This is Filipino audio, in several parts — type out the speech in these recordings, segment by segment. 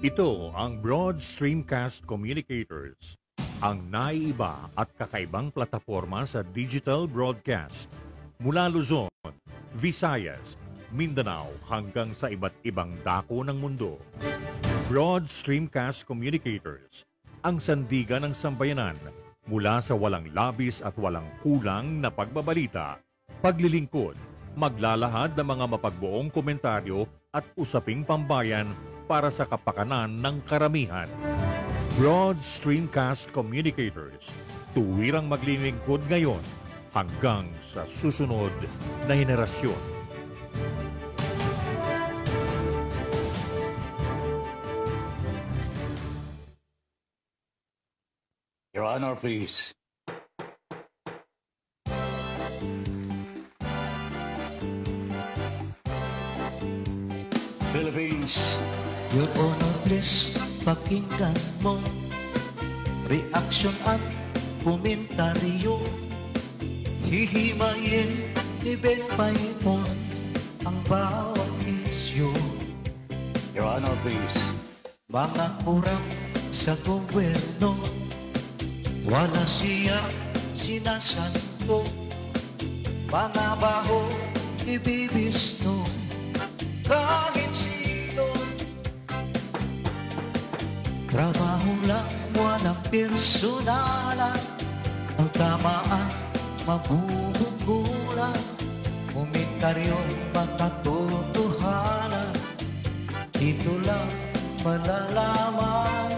Ito ang Broad Streamcast Communicators, ang naiiba at kakaibang plataforma sa digital broadcast mula Luzon, Visayas, Mindanao hanggang sa iba't ibang dako ng mundo. Broad Streamcast Communicators, ang sandigan ng sambayanan mula sa walang labis at walang kulang na pagbabalita, paglilingkod, maglalahad ng mga mapagbuong komentaryo at usaping pambayan para sa kapakanan ng karamihan. Broad Streamcast Communicators, tuwirang maglilingkod ngayon hanggang sa susunod na henerasyon. Your Honor, please. Philippines. Your Honor, please pakinggan mo Reaction at komentaryo Hihimayin ni Ben Paimon Ang bawat isyo Your Honor, please Mga kurang sa gobyerno Wala siya sinasanto Mga baho ibibisto Kahit siya Trabaho lang, walang personalan Pagkamaan, mabubunggulan Komentaryo'y patatotohanan Dito lang malalaman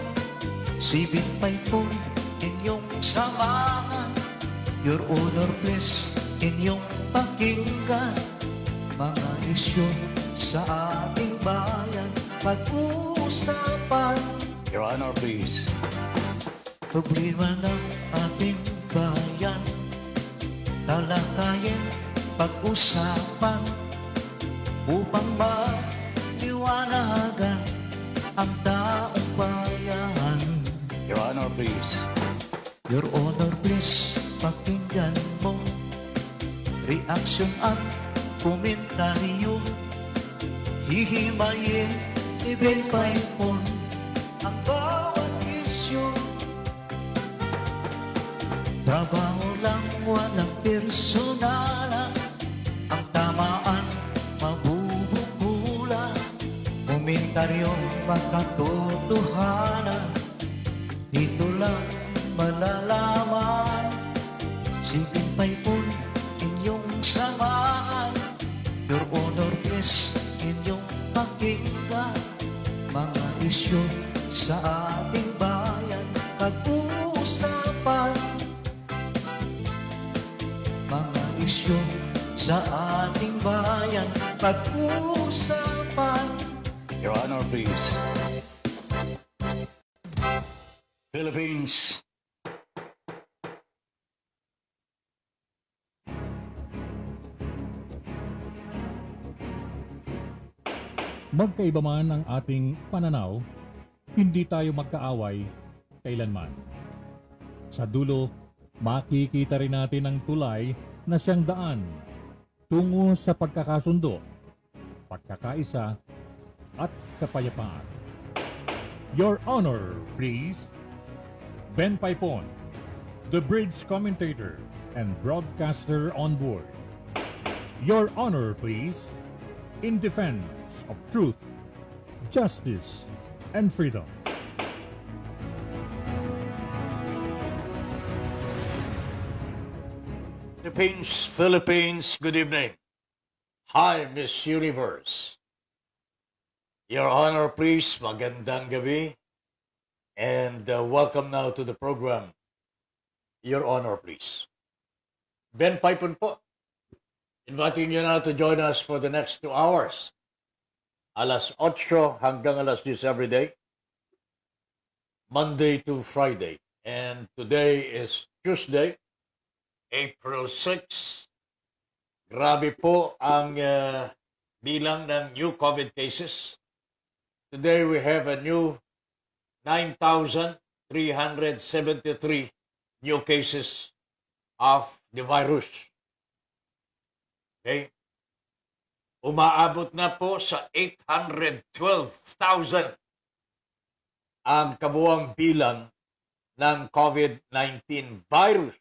Sibit pa'y po inyong samahan Your honor, please, inyong pakinggan Mga isyon sa ating bayan Pag-uusapan Your Honor, please. Problema ng ating bayan Talakayin, pag-usapan Upang maliwanagan ang taong bayan Your Honor, please. Your Honor, please, pakinggan mo Reaksyon at komentaryo Hihimayin, ibig pa ipon ang bawat isyo Trabaho lang walang personala Ang tamaan mabubukula Komentaryong makatotohanan Dito lang malalaman Sipin pa'y pun inyong samahan Your honor, please, inyong pakinggan Mga isyo sa ating bayan pag-uusapan mga isyo sa ating bayan pag-uusapan Your Honor, please. Philippines. Magkaiba man ang ating pananaw hindi tayo magkaaway kailanman. Sa dulo, makikita rin natin ang tulay na siyang daan tungo sa pagkakasundo, pagkakaisa at kapayapaan. Your Honor, please. Ben Paipon, the bridge commentator and broadcaster on board. Your Honor, please. In defense of truth, justice, and freedom. Philippines, Philippines, good evening. Hi, Miss Universe. Your Honor, please, magandang gabi. And uh, welcome now to the program. Your Honor, please. Ben Pipon po, inviting you now to join us for the next two hours alas 8 hanggang alas 10 every day, Monday to Friday. And today is Tuesday, April 6. Grabe po ang uh, bilang ng new COVID cases. Today we have a new 9,373 new cases of the virus. Okay? Umaabot na po sa 812,000 ang kabuang bilang ng COVID-19 virus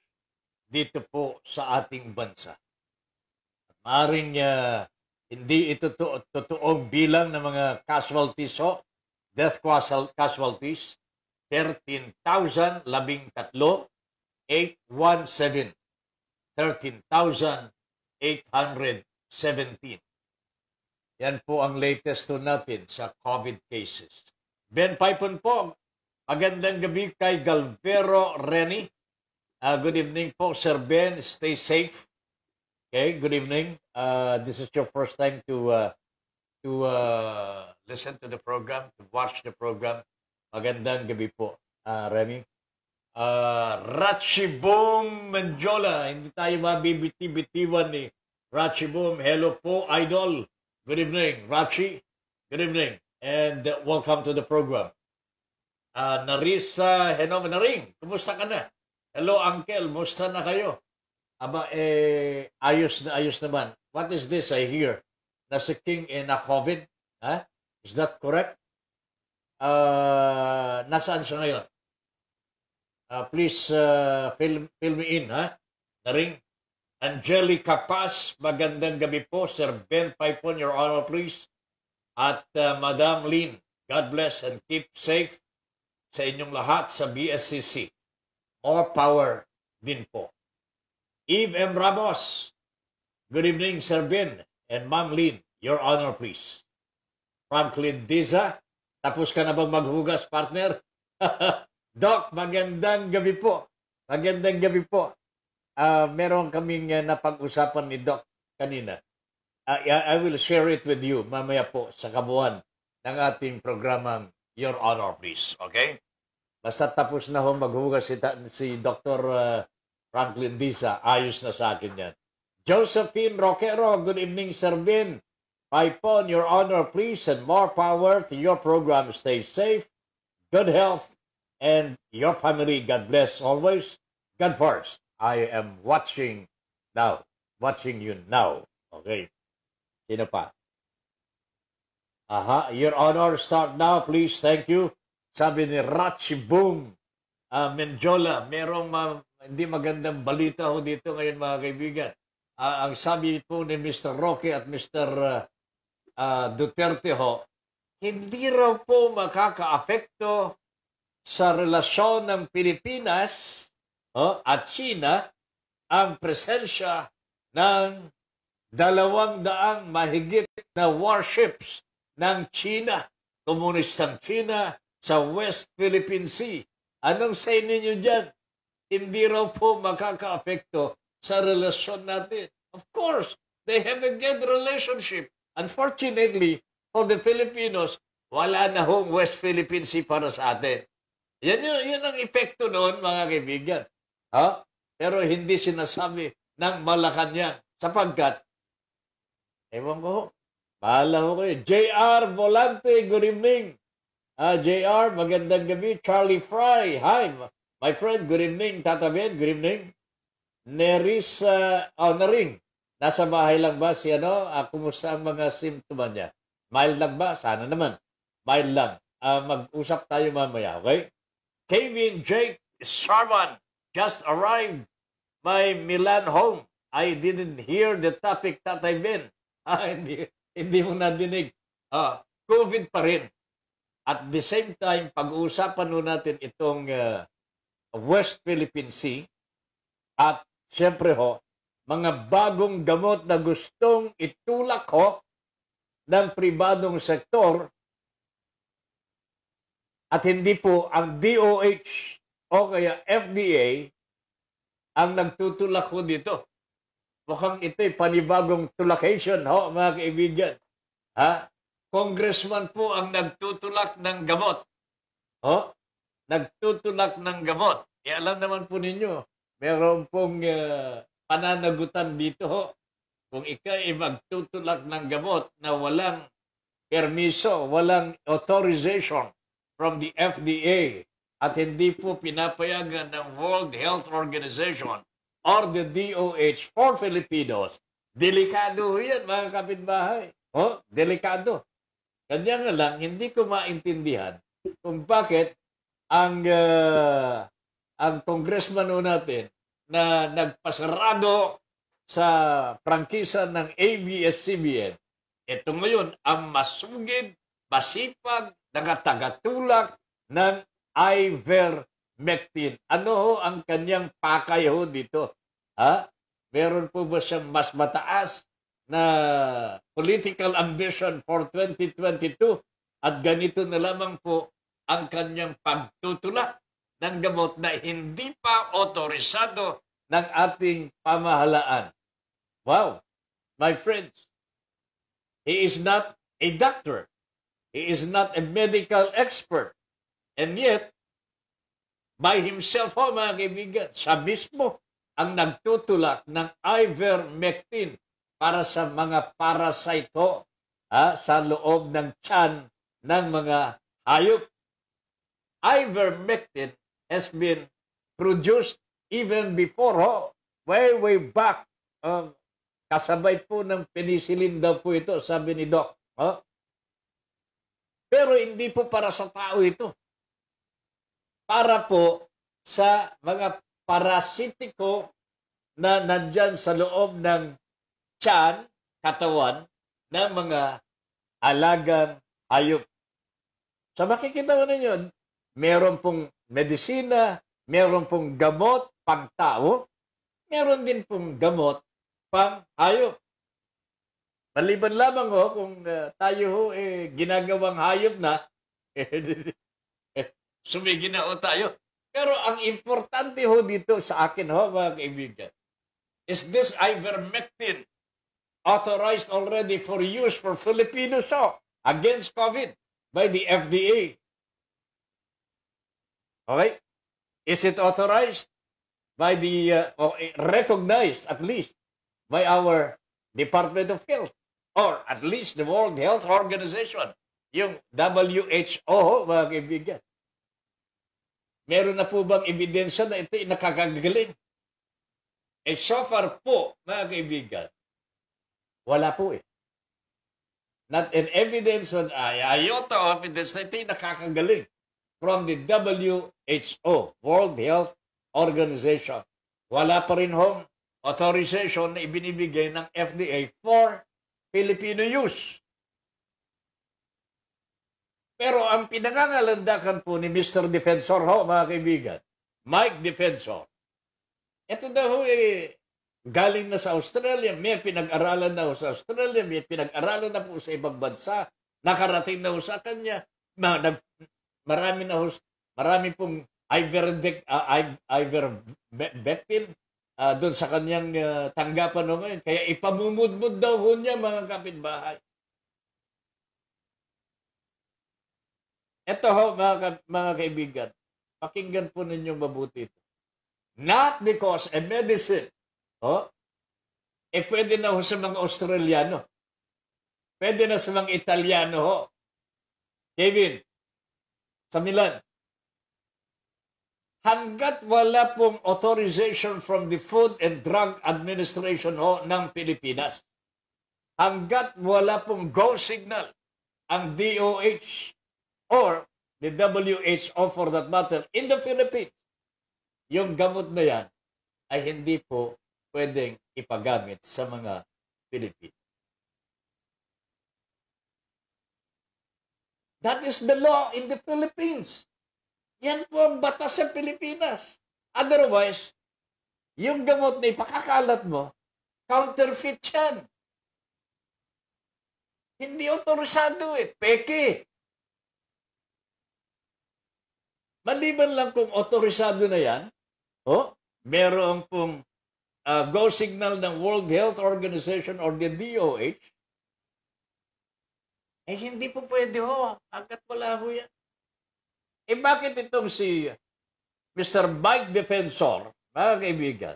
dito po sa ating bansa. Maaring uh, hindi ito to- totoong bilang ng mga casualties ho, oh. death casualties, 13,013, 817, 13,817. Yan po ang latest to natin sa COVID cases. Ben Pipon po, magandang gabi kay Galvero Reni. Uh, good evening po, Sir Ben. Stay safe. Okay, good evening. Uh, this is your first time to uh, to uh, listen to the program, to watch the program. Magandang gabi po, uh, Remy. Uh, Ratchibong Menjola. Hindi tayo mabibiti-bitiwan ni eh. Ratchibong. Hello po, idol. Good evening, Rachi. Good evening, and welcome to the program. Uh, ah, Narisa Henomena Ring, kumusta ka na? Hello, Uncle. Musta na kayo? Aba, eh, ayos na ayos naman. What is this I hear? Na si King eh, na COVID? Ha? Huh? Is that correct? Uh, nasaan siya ngayon? Uh, please uh, fill, fill me in, ha? Huh? Naring? Angelica Paz, magandang gabi po. Sir Ben Paipon, Your Honor, please. At uh, Madam Lynn, God bless and keep safe sa inyong lahat sa BSCC. More power din po. Eve M. Ramos, good evening, Sir Ben and Ma'am Lynn, Your Honor, please. Franklin Diza, tapos ka na bang maghugas, partner? Doc, magandang gabi po. Magandang gabi po uh, meron kaming uh, napag-usapan ni Doc kanina. I, ah, I will share it with you mamaya po sa kabuuan ng ating programang Your Honor, please. Okay? Basta tapos na ho maghugas si, si Dr. Uh, Franklin Disa. Ayos na sa akin yan. Josephine Roquero, good evening, Sir Bin. Paipon, Your Honor, please, and more power to your program. Stay safe, good health, and your family. God bless always. God first. I am watching now. Watching you now. Okay. Sino pa? Aha. Your Honor, start now, please. Thank you. Sabi ni Rachi Boom uh, Menjola, merong uh, hindi magandang balita ho dito ngayon mga kaibigan. Uh, ang sabi po ni Mr. Roque at Mr. Uh, ah, uh, Duterte ho, hindi raw po makakaapekto sa relasyon ng Pilipinas oh, at China ang presensya ng dalawang daang mahigit na warships ng China, komunistang China sa West Philippine Sea. Anong say ninyo nyo dyan? Hindi raw po makakaapekto sa relasyon natin. Of course, they have a good relationship. Unfortunately, for the Filipinos, wala na hong West Philippine Sea para sa atin. Yan, yun, yun ang epekto noon, mga kaibigan. Ha? Pero hindi sinasabi ng Malacanang sapagkat, ewan ko, bahala ko kayo. J.R. Volante, good evening. Uh, JR, magandang gabi. Charlie Fry, hi. My friend, good evening. Tata Ben, good evening. Neris, uh, oh, naring. Nasa bahay lang ba si ano? Uh, kumusta ang mga simptoma niya? Mild lang ba? Sana naman. Mild lang. Uh, mag-usap tayo mamaya, okay? Kevin Jake Sharman, just arrived my Milan home. I didn't hear the topic that I've been. Ah, hindi, hindi mo nadinig. Ah, COVID pa rin. At the same time, pag-uusapan nun natin itong uh, West Philippine Sea at siyempre ho, mga bagong gamot na gustong itulak ho ng pribadong sektor at hindi po ang DOH o kaya FDA ang nagtutulak ko dito. Mukhang ito'y panibagong tulakation, ho, mga kaibigan. Ha? Congressman po ang nagtutulak ng gamot. Ho? Nagtutulak ng gamot. E alam naman po ninyo, meron pong uh, pananagutan dito ho. Kung ikaw ay magtutulak ng gamot na walang permiso, walang authorization from the FDA, at hindi po pinapayagan ng World Health Organization or the DOH for Filipinos. Delikado yan mga kapitbahay. Oh, delikado. Kanya nga lang, hindi ko maintindihan kung bakit ang uh, ang congressman natin na nagpasarado sa prangkisa ng ABS-CBN. Ito ngayon ang masugid, masipag, nagatagatulak ng ivermectin. Ano ho ang kanyang pakay ho dito? Ha? Meron po ba siyang mas mataas na political ambition for 2022? At ganito na lamang po ang kanyang pagtutulak ng gamot na hindi pa otorisado ng ating pamahalaan. Wow! My friends, he is not a doctor. He is not a medical expert. And yet, by himself ho oh, mga kaibigan, siya mismo ang nagtutulak ng ivermectin para sa mga parasite ho ha, sa loob ng tiyan ng mga hayop. Ivermectin has been produced even before ho, way, way back. Um, kasabay po ng penicillin daw po ito, sabi ni Doc. Ho? Pero hindi po para sa tao ito para po sa mga parasitiko na nandyan sa loob ng tiyan, katawan, ng mga alagang hayop. Sa so, makikita mo ninyo, meron pong medisina, meron pong gamot pang tao, meron din pong gamot pang hayop. Maliban lamang ho, oh, kung uh, tayo ho oh, eh, ginagawang hayop na, eh, sumigin na tayo. Pero ang importante ho dito sa akin ho, mga kaibigan, is this ivermectin authorized already for use for Filipinos ho, against COVID by the FDA. Okay? Is it authorized by the, uh, or recognized at least by our Department of Health or at least the World Health Organization, yung WHO, mga kaibigan. Meron na po bang ebidensya na ito ay nakakagaling? Eh, so far po, mga kaibigan, wala po eh. Not an evidence on a iota of evidence na ito nakakagaling from the WHO, World Health Organization. Wala pa rin hong authorization na ibinibigay ng FDA for Filipino use. Pero ang pinangangalandakan po ni Mr. Defensor ho, mga kaibigan, Mike Defensor, ito na ho eh, galing na sa Australia, may pinag-aralan na ho sa Australia, may pinag-aralan na po sa ibang bansa, nakarating na ho sa kanya, ma, nag, marami na ho, marami pong ah, ivermectin, uh, ivermectin uh, ah, doon sa kanyang uh, tanggapan no ngayon. Kaya ipamumudmud daw ho niya mga kapitbahay. Ito ho, mga, ka- mga kaibigan, pakinggan po ninyo mabuti ito. Not because a medicine, ho, eh pwede na ho sa mga Australiano. Pwede na sa mga Italiano ho. Kevin, sa Milan, hanggat wala pong authorization from the Food and Drug Administration ho ng Pilipinas, hanggat wala pong go signal ang DOH or the WHO for that matter in the Philippines, yung gamot na yan ay hindi po pwedeng ipagamit sa mga Pilipino. That is the law in the Philippines. Yan po ang batas sa Pilipinas. Otherwise, yung gamot na ipakakalat mo, counterfeit yan. Hindi otorisado eh. Peke. Maliban lang kung otorisado na yan, oh, meron pong uh, go signal ng World Health Organization or the DOH, eh hindi po pwede ho, agad wala ho yan. Eh bakit itong si Mr. Mike Defensor, mga kaibigan,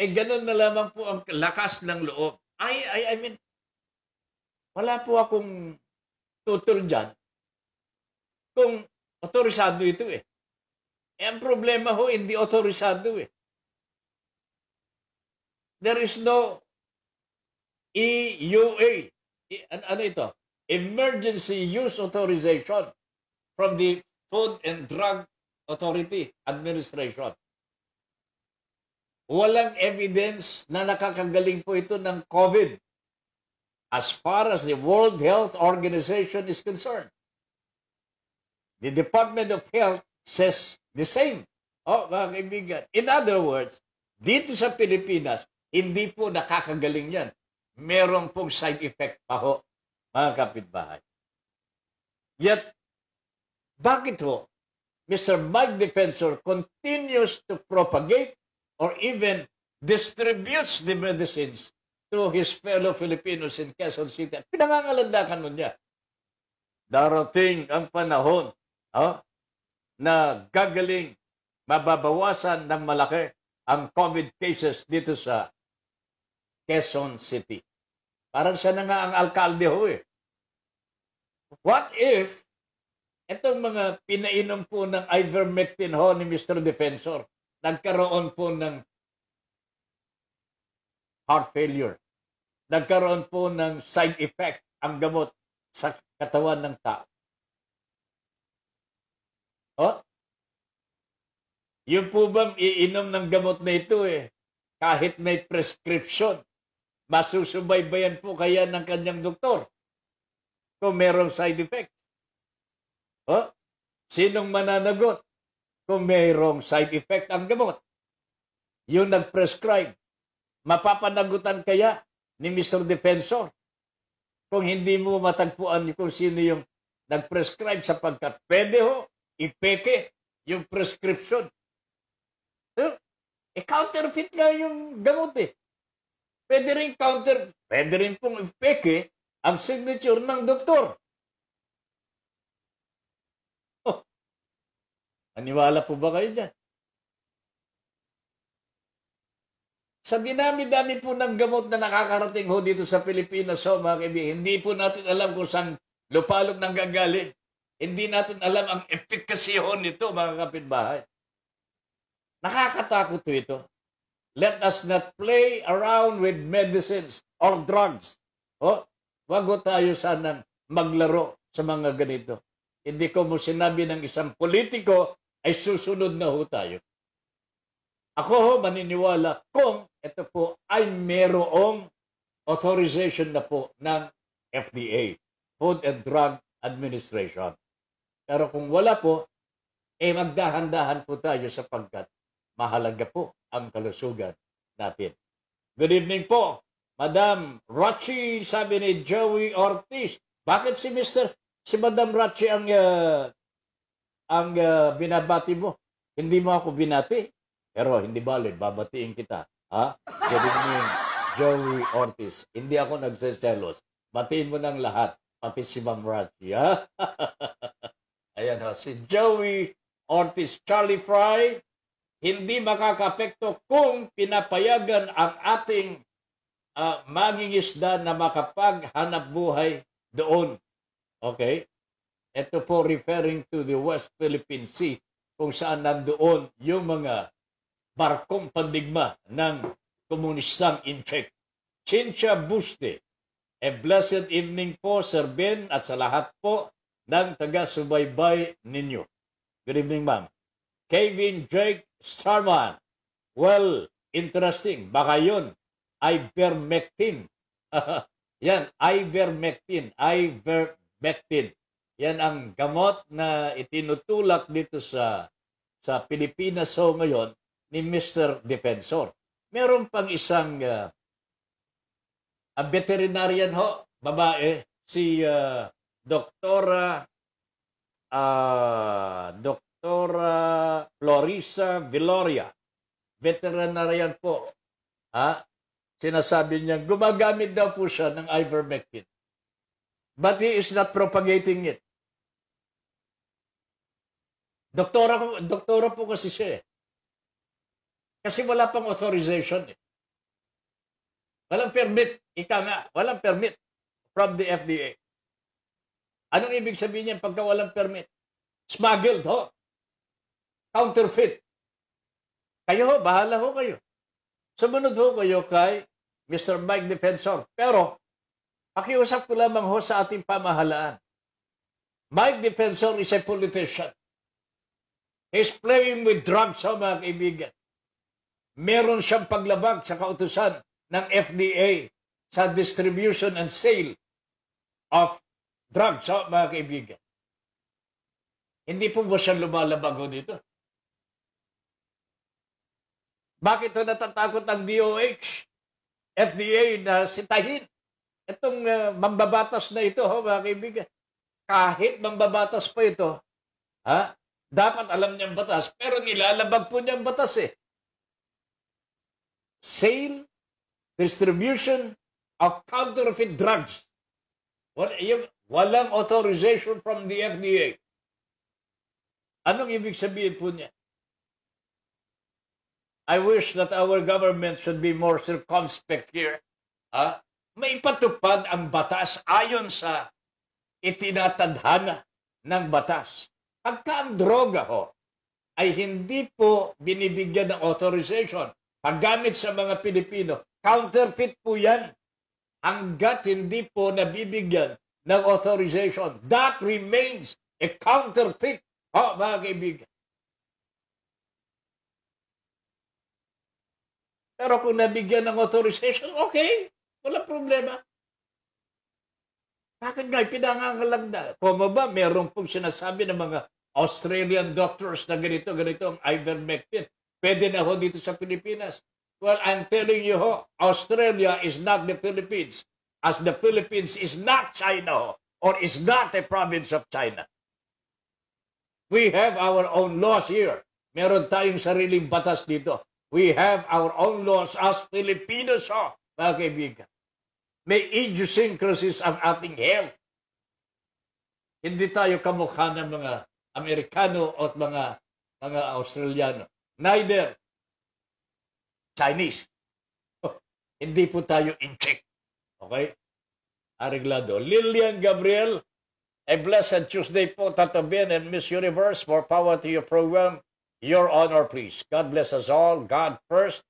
eh ganun na lamang po ang lakas ng loob. Ay, ay, I mean, wala po akong tutol dyan. Kung Otorisado ito eh. Eh, ang problema ho, hindi otorisado eh. There is no EUA. E, ano ito? Emergency Use Authorization from the Food and Drug Authority Administration. Walang evidence na nakakagaling po ito ng COVID as far as the World Health Organization is concerned. The Department of Health says the same. Oh, mga kaibigan. In other words, dito sa Pilipinas, hindi po nakakagaling yan. Meron pong side effect pa ho, mga kapitbahay. Yet, bakit ho, Mr. Mike Defensor continues to propagate or even distributes the medicines to his fellow Filipinos in Quezon City. Pinangangalandakan mo niya. Darating ang panahon oh, na gagaling, mababawasan ng malaki ang COVID cases dito sa Quezon City. Parang siya na nga ang alkalde ho eh. What if itong mga pinainom po ng ivermectin ho ni Mr. Defensor nagkaroon po ng heart failure. Nagkaroon po ng side effect ang gamot sa katawan ng tao. Oh? Yung po ba iinom ng gamot na ito eh, kahit may prescription, masusubaybayan po kaya ng kanyang doktor kung merong side effect? Oh? Sinong mananagot kung mayroong side effect ang gamot? Yung nag-prescribe, mapapanagutan kaya ni Mr. Defensor kung hindi mo matagpuan kung sino yung nag-prescribe sapagkat pwede ho ipeke yung prescription. So, eh, counterfeit nga yung gamot eh. Pwede rin counter, pwede rin pong ipeke ang signature ng doktor. Oh, aniwala po ba kayo dyan? Sa dinami-dami po ng gamot na nakakarating ho dito sa Pilipinas, so mga kaibigan, hindi po natin alam kung saan lupalop nang gagaling. Hindi natin alam ang efficacy nito, mga kapitbahay. Nakakatakot po ito. Let us not play around with medicines or drugs. O, wag tayo sana maglaro sa mga ganito. Hindi ko mo sinabi ng isang politiko ay susunod na ho tayo. Ako ho maniniwala kung ito po ay merong authorization na po ng FDA, Food and Drug Administration. Pero kung wala po, eh magdahan-dahan po tayo sapagkat mahalaga po ang kalusugan natin. Good evening po, Madam Rachi, sabi ni Joey Ortiz. Bakit si Mr. si Madam Rachi ang uh, ang uh, binabati mo? Hindi mo ako binati. Pero hindi bale, babatiin kita. Ha? Good evening, Joey Ortiz. Hindi ako nagseselos. Batiin mo ng lahat, pati si Ma'am Rachi. Ha? Ayan ha, si Joey Ortiz Charlie Fry, hindi makakapekto kung pinapayagan ang ating uh, ah, mangingisda na makapaghanap buhay doon. Okay? Ito po referring to the West Philippine Sea kung saan nandoon yung mga barkong pandigma ng komunistang check. Chincha Buste. A blessed evening po, Sir Ben, at sa lahat po ng taga-subaybay ninyo. Good evening, ma'am. Kevin Jake Starman. Well, interesting. Baka yun, ivermectin. Yan, ivermectin. Ivermectin. Yan ang gamot na itinutulak dito sa sa Pilipinas ho ngayon ni Mr. Defensor. Meron pang isang uh, a veterinarian ho, babae, si uh, Doktora uh, Doktora Florisa Viloria. Veterinarian po. Ha? Sinasabi niya, gumagamit daw po siya ng ivermectin. But he is not propagating it. Doktora, doktora po kasi siya eh. Kasi wala pang authorization eh. Walang permit. Ika nga, walang permit from the FDA. Anong ibig sabihin niyan pagka walang permit? Smuggled ho. Counterfeit. Kayo ho, bahala ho kayo. Sumunod ho kayo kay Mr. Mike Defensor. Pero, pakiusap ko lamang ho sa ating pamahalaan. Mike Defensor is a politician. He's playing with drugs ho mga kaibigan. Meron siyang paglabag sa kautusan ng FDA sa distribution and sale of drugs, ha, mga kaibigan. Hindi po ba siya lumalabago dito? Bakit na natatakot ang DOH, FDA na sitahin itong uh, mambabatas na ito, ha, mga kaibigan? Kahit mambabatas pa ito, ha, dapat alam niya ang batas, pero nilalabag po niya ang batas eh. Sale, distribution of counterfeit drugs. Well, yung Walang authorization from the FDA. Anong ibig sabihin po niya? I wish that our government should be more circumspect here. Ha? May patupad ang batas ayon sa itinatadhana ng batas. Pagka ang droga ho ay hindi po binibigyan ng authorization paggamit sa mga Pilipino, counterfeit po yan hanggat hindi po nabibigyan ng authorization. That remains a counterfeit, ha, mga kaibigan. Pero kung nabigyan ng authorization, okay, wala problema. Bakit nga, pinangangal lang na. Kung ba, meron pong sinasabi ng mga Australian doctors na ganito, ganito ang ivermectin. Pwede na ho dito sa Pilipinas. Well, I'm telling you ho, Australia is not the Philippines as the Philippines is not China or is not a province of China. We have our own laws here. Meron tayong sariling batas dito. We have our own laws as Filipinos, oh, mga kaibigan. May idiosyncrasies ang ating health. Hindi tayo kamukha ng mga Amerikano at mga mga Australiano. Neither Chinese. hindi po tayo in check. Okay? Areglado. Lillian Gabriel, a blessed Tuesday po, Tata Ben and Miss Universe. More power to your program. Your honor, please. God bless us all. God first.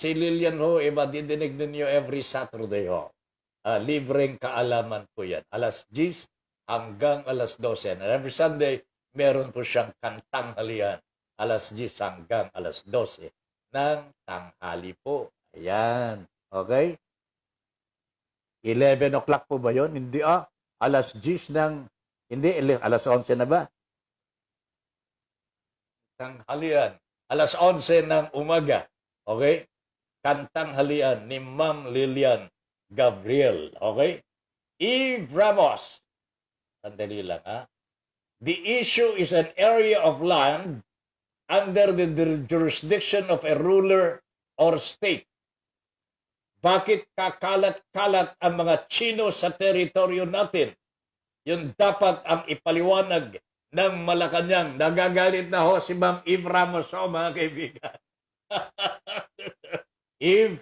Si Lillian ho, iba eh, didinig ninyo every Saturday ho. Uh, libreng kaalaman po yan. Alas 10 hanggang alas 12. And every Sunday, meron po siyang kantang halian. Alas 10 hanggang alas 12 ng tanghali po. Ayan. Okay? 11 o'clock po ba yon? Hindi ah. Alas 10 ng... Hindi, alas 11 na ba? halian. Alas 11 ng umaga. Okay? Kantang halian ni Ma'am Lilian Gabriel. Okay? Eve Ramos. Sandali lang ha. Ah. The issue is an area of land under the jurisdiction of a ruler or state bakit kakalat-kalat ang mga Chino sa teritoryo natin? Yun dapat ang ipaliwanag ng Malacanang. Nagagalit na ho si Ma'am Eve Ramos o mga kaibigan. Eve,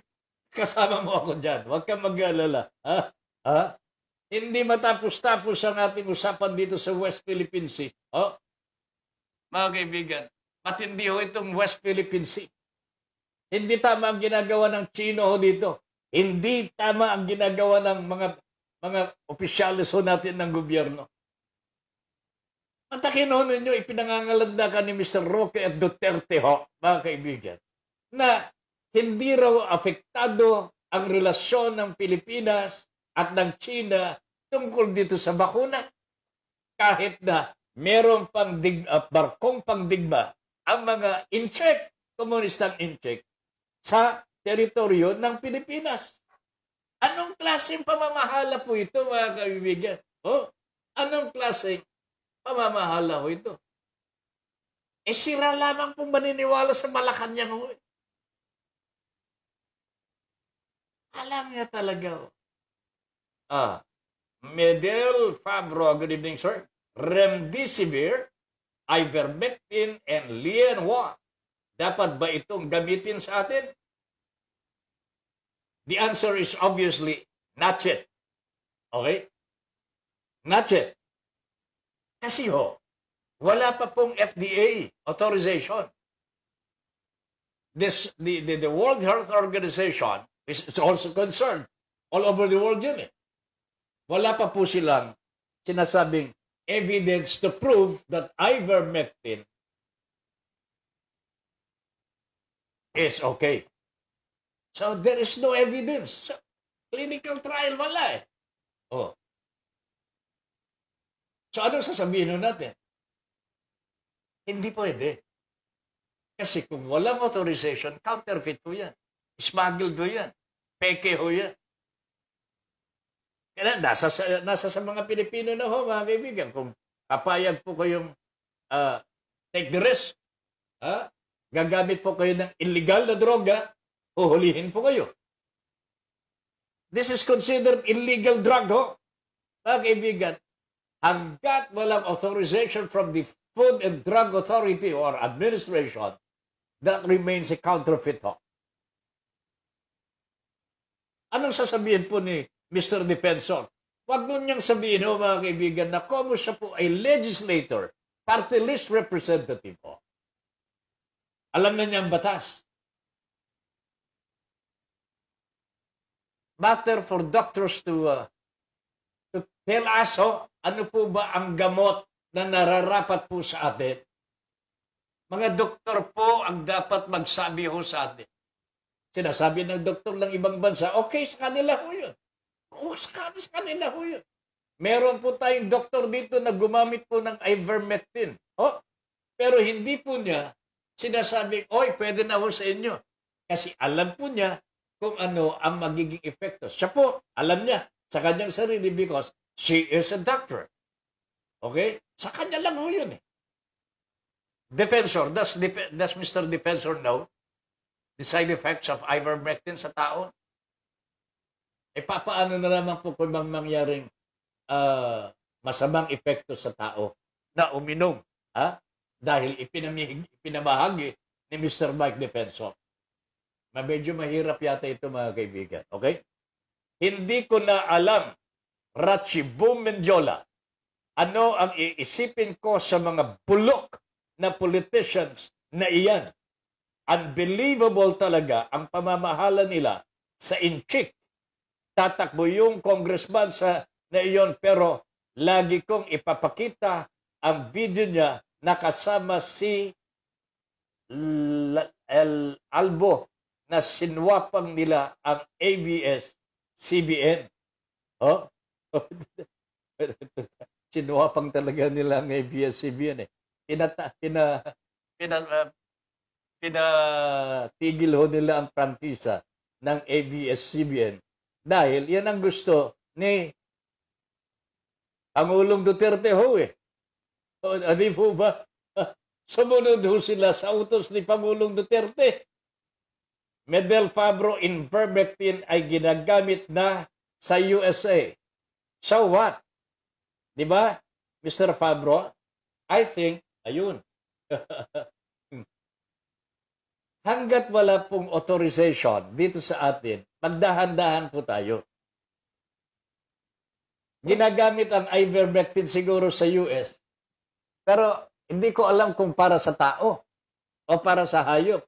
kasama mo ako dyan. Huwag kang mag-alala. Ha? Ha? Hindi matapos-tapos ang ating usapan dito sa West Philippine Sea. Oh? Mga kaibigan, matindi ho itong West Philippine Sea. Hindi tama ang ginagawa ng Chino ho dito. Hindi tama ang ginagawa ng mga mga opisyalis ho natin ng gobyerno. Matakin ho ninyo, ipinangangalandakan ni Mr. Roque at Duterte ho, mga kaibigan, na hindi raw apektado ang relasyon ng Pilipinas at ng China tungkol dito sa bakuna. Kahit na meron pang dig, uh, ah, barkong pangdigma ang mga incheck, komunistang incheck, sa teritoryo ng Pilipinas. Anong klaseng pamamahala po ito, mga kaibigan? Oh, anong klaseng pamamahala po ito? E sira lamang pong maniniwala sa Malacanang. Oh. Alam niya talaga. Oh. Ah, Medel Fabro, good evening, sir. Remdesivir, Ivermectin, and Lienwa. Dapat ba itong gamitin sa atin? The answer is obviously not yet. Okay? Not yet. Kasi ho, wala pa pong FDA authorization. This, the, the, the World Health Organization is, is also concerned all over the world yun eh. Wala pa po silang sinasabing evidence to prove that ivermectin is okay. So there is no evidence. So, clinical trial wala eh. Oh. So ano sasabihin natin? Hindi pwede. Kasi kung walang authorization, counterfeit ho yan. Smuggled ho yan. Peke ho yan. Kaya nasa, sa, nasa sa mga Pilipino na ho, mga kaibigan, kung papayag po kayong uh, take the risk, ha? Ah, gagamit po kayo ng illegal na droga, huhulihin po kayo. This is considered illegal drug, ho? Mga kaibigan, hanggat walang authorization from the Food and Drug Authority or Administration, that remains a counterfeit, ho? Anong sasabihin po ni Mr. Defensor? Huwag mo niyang sabihin, ho, mga kaibigan, na komo siya po ay legislator, party list representative, ho. Alam na niya ang batas. matter for doctors to, uh, to tell us oh, ano po ba ang gamot na nararapat po sa atin. Mga doktor po ang dapat magsabi ho sa atin. Sinasabi ng doktor ng ibang bansa, okay sa kanila ho yun. Oh, sa kanila ho yun. Meron po tayong doktor dito na gumamit po ng ivermectin. Oh, pero hindi po niya sinasabi, oy, pwede na ho sa inyo. Kasi alam po niya kung ano ang magiging epekto. Siya po, alam niya sa kanyang sarili because she is a doctor. Okay? Sa kanya lang ho yun eh. Defensor, does, def- does Mr. Defensor know the side effects of ivermectin sa tao? E papaano na lamang po kung mangyaring uh, masamang epekto sa tao na uminom? Ha? Dahil ipinamahagi ni Mr. Mike Defensor na medyo mahirap yata ito mga kaibigan. Okay? Hindi ko na alam, Ratchibum Bumendiola, ano ang iisipin ko sa mga bulok na politicians na iyan. Unbelievable talaga ang pamamahala nila sa inchik. Tatakbo yung congressman sa na iyon pero lagi kong ipapakita ang video niya nakasama si L- L- Albo na sinwapang nila ang ABS-CBN. Oh? sinwapang talaga nila ang ABS-CBN eh. Pinata, pina, pina, uh, pinatigil ho nila ang prangkisa ng ABS-CBN dahil yan ang gusto ni Pangulong Duterte ho eh. O, di ba? Sumunod ho sila sa utos ni Pangulong Duterte. Medelfabro Invermectin ay ginagamit na sa USA. So what? Di ba, Mr. Fabro? I think, ayun. Hanggat wala pong authorization dito sa atin, magdahan-dahan po tayo. Ginagamit ang ivermectin siguro sa US. Pero hindi ko alam kung para sa tao o para sa hayop.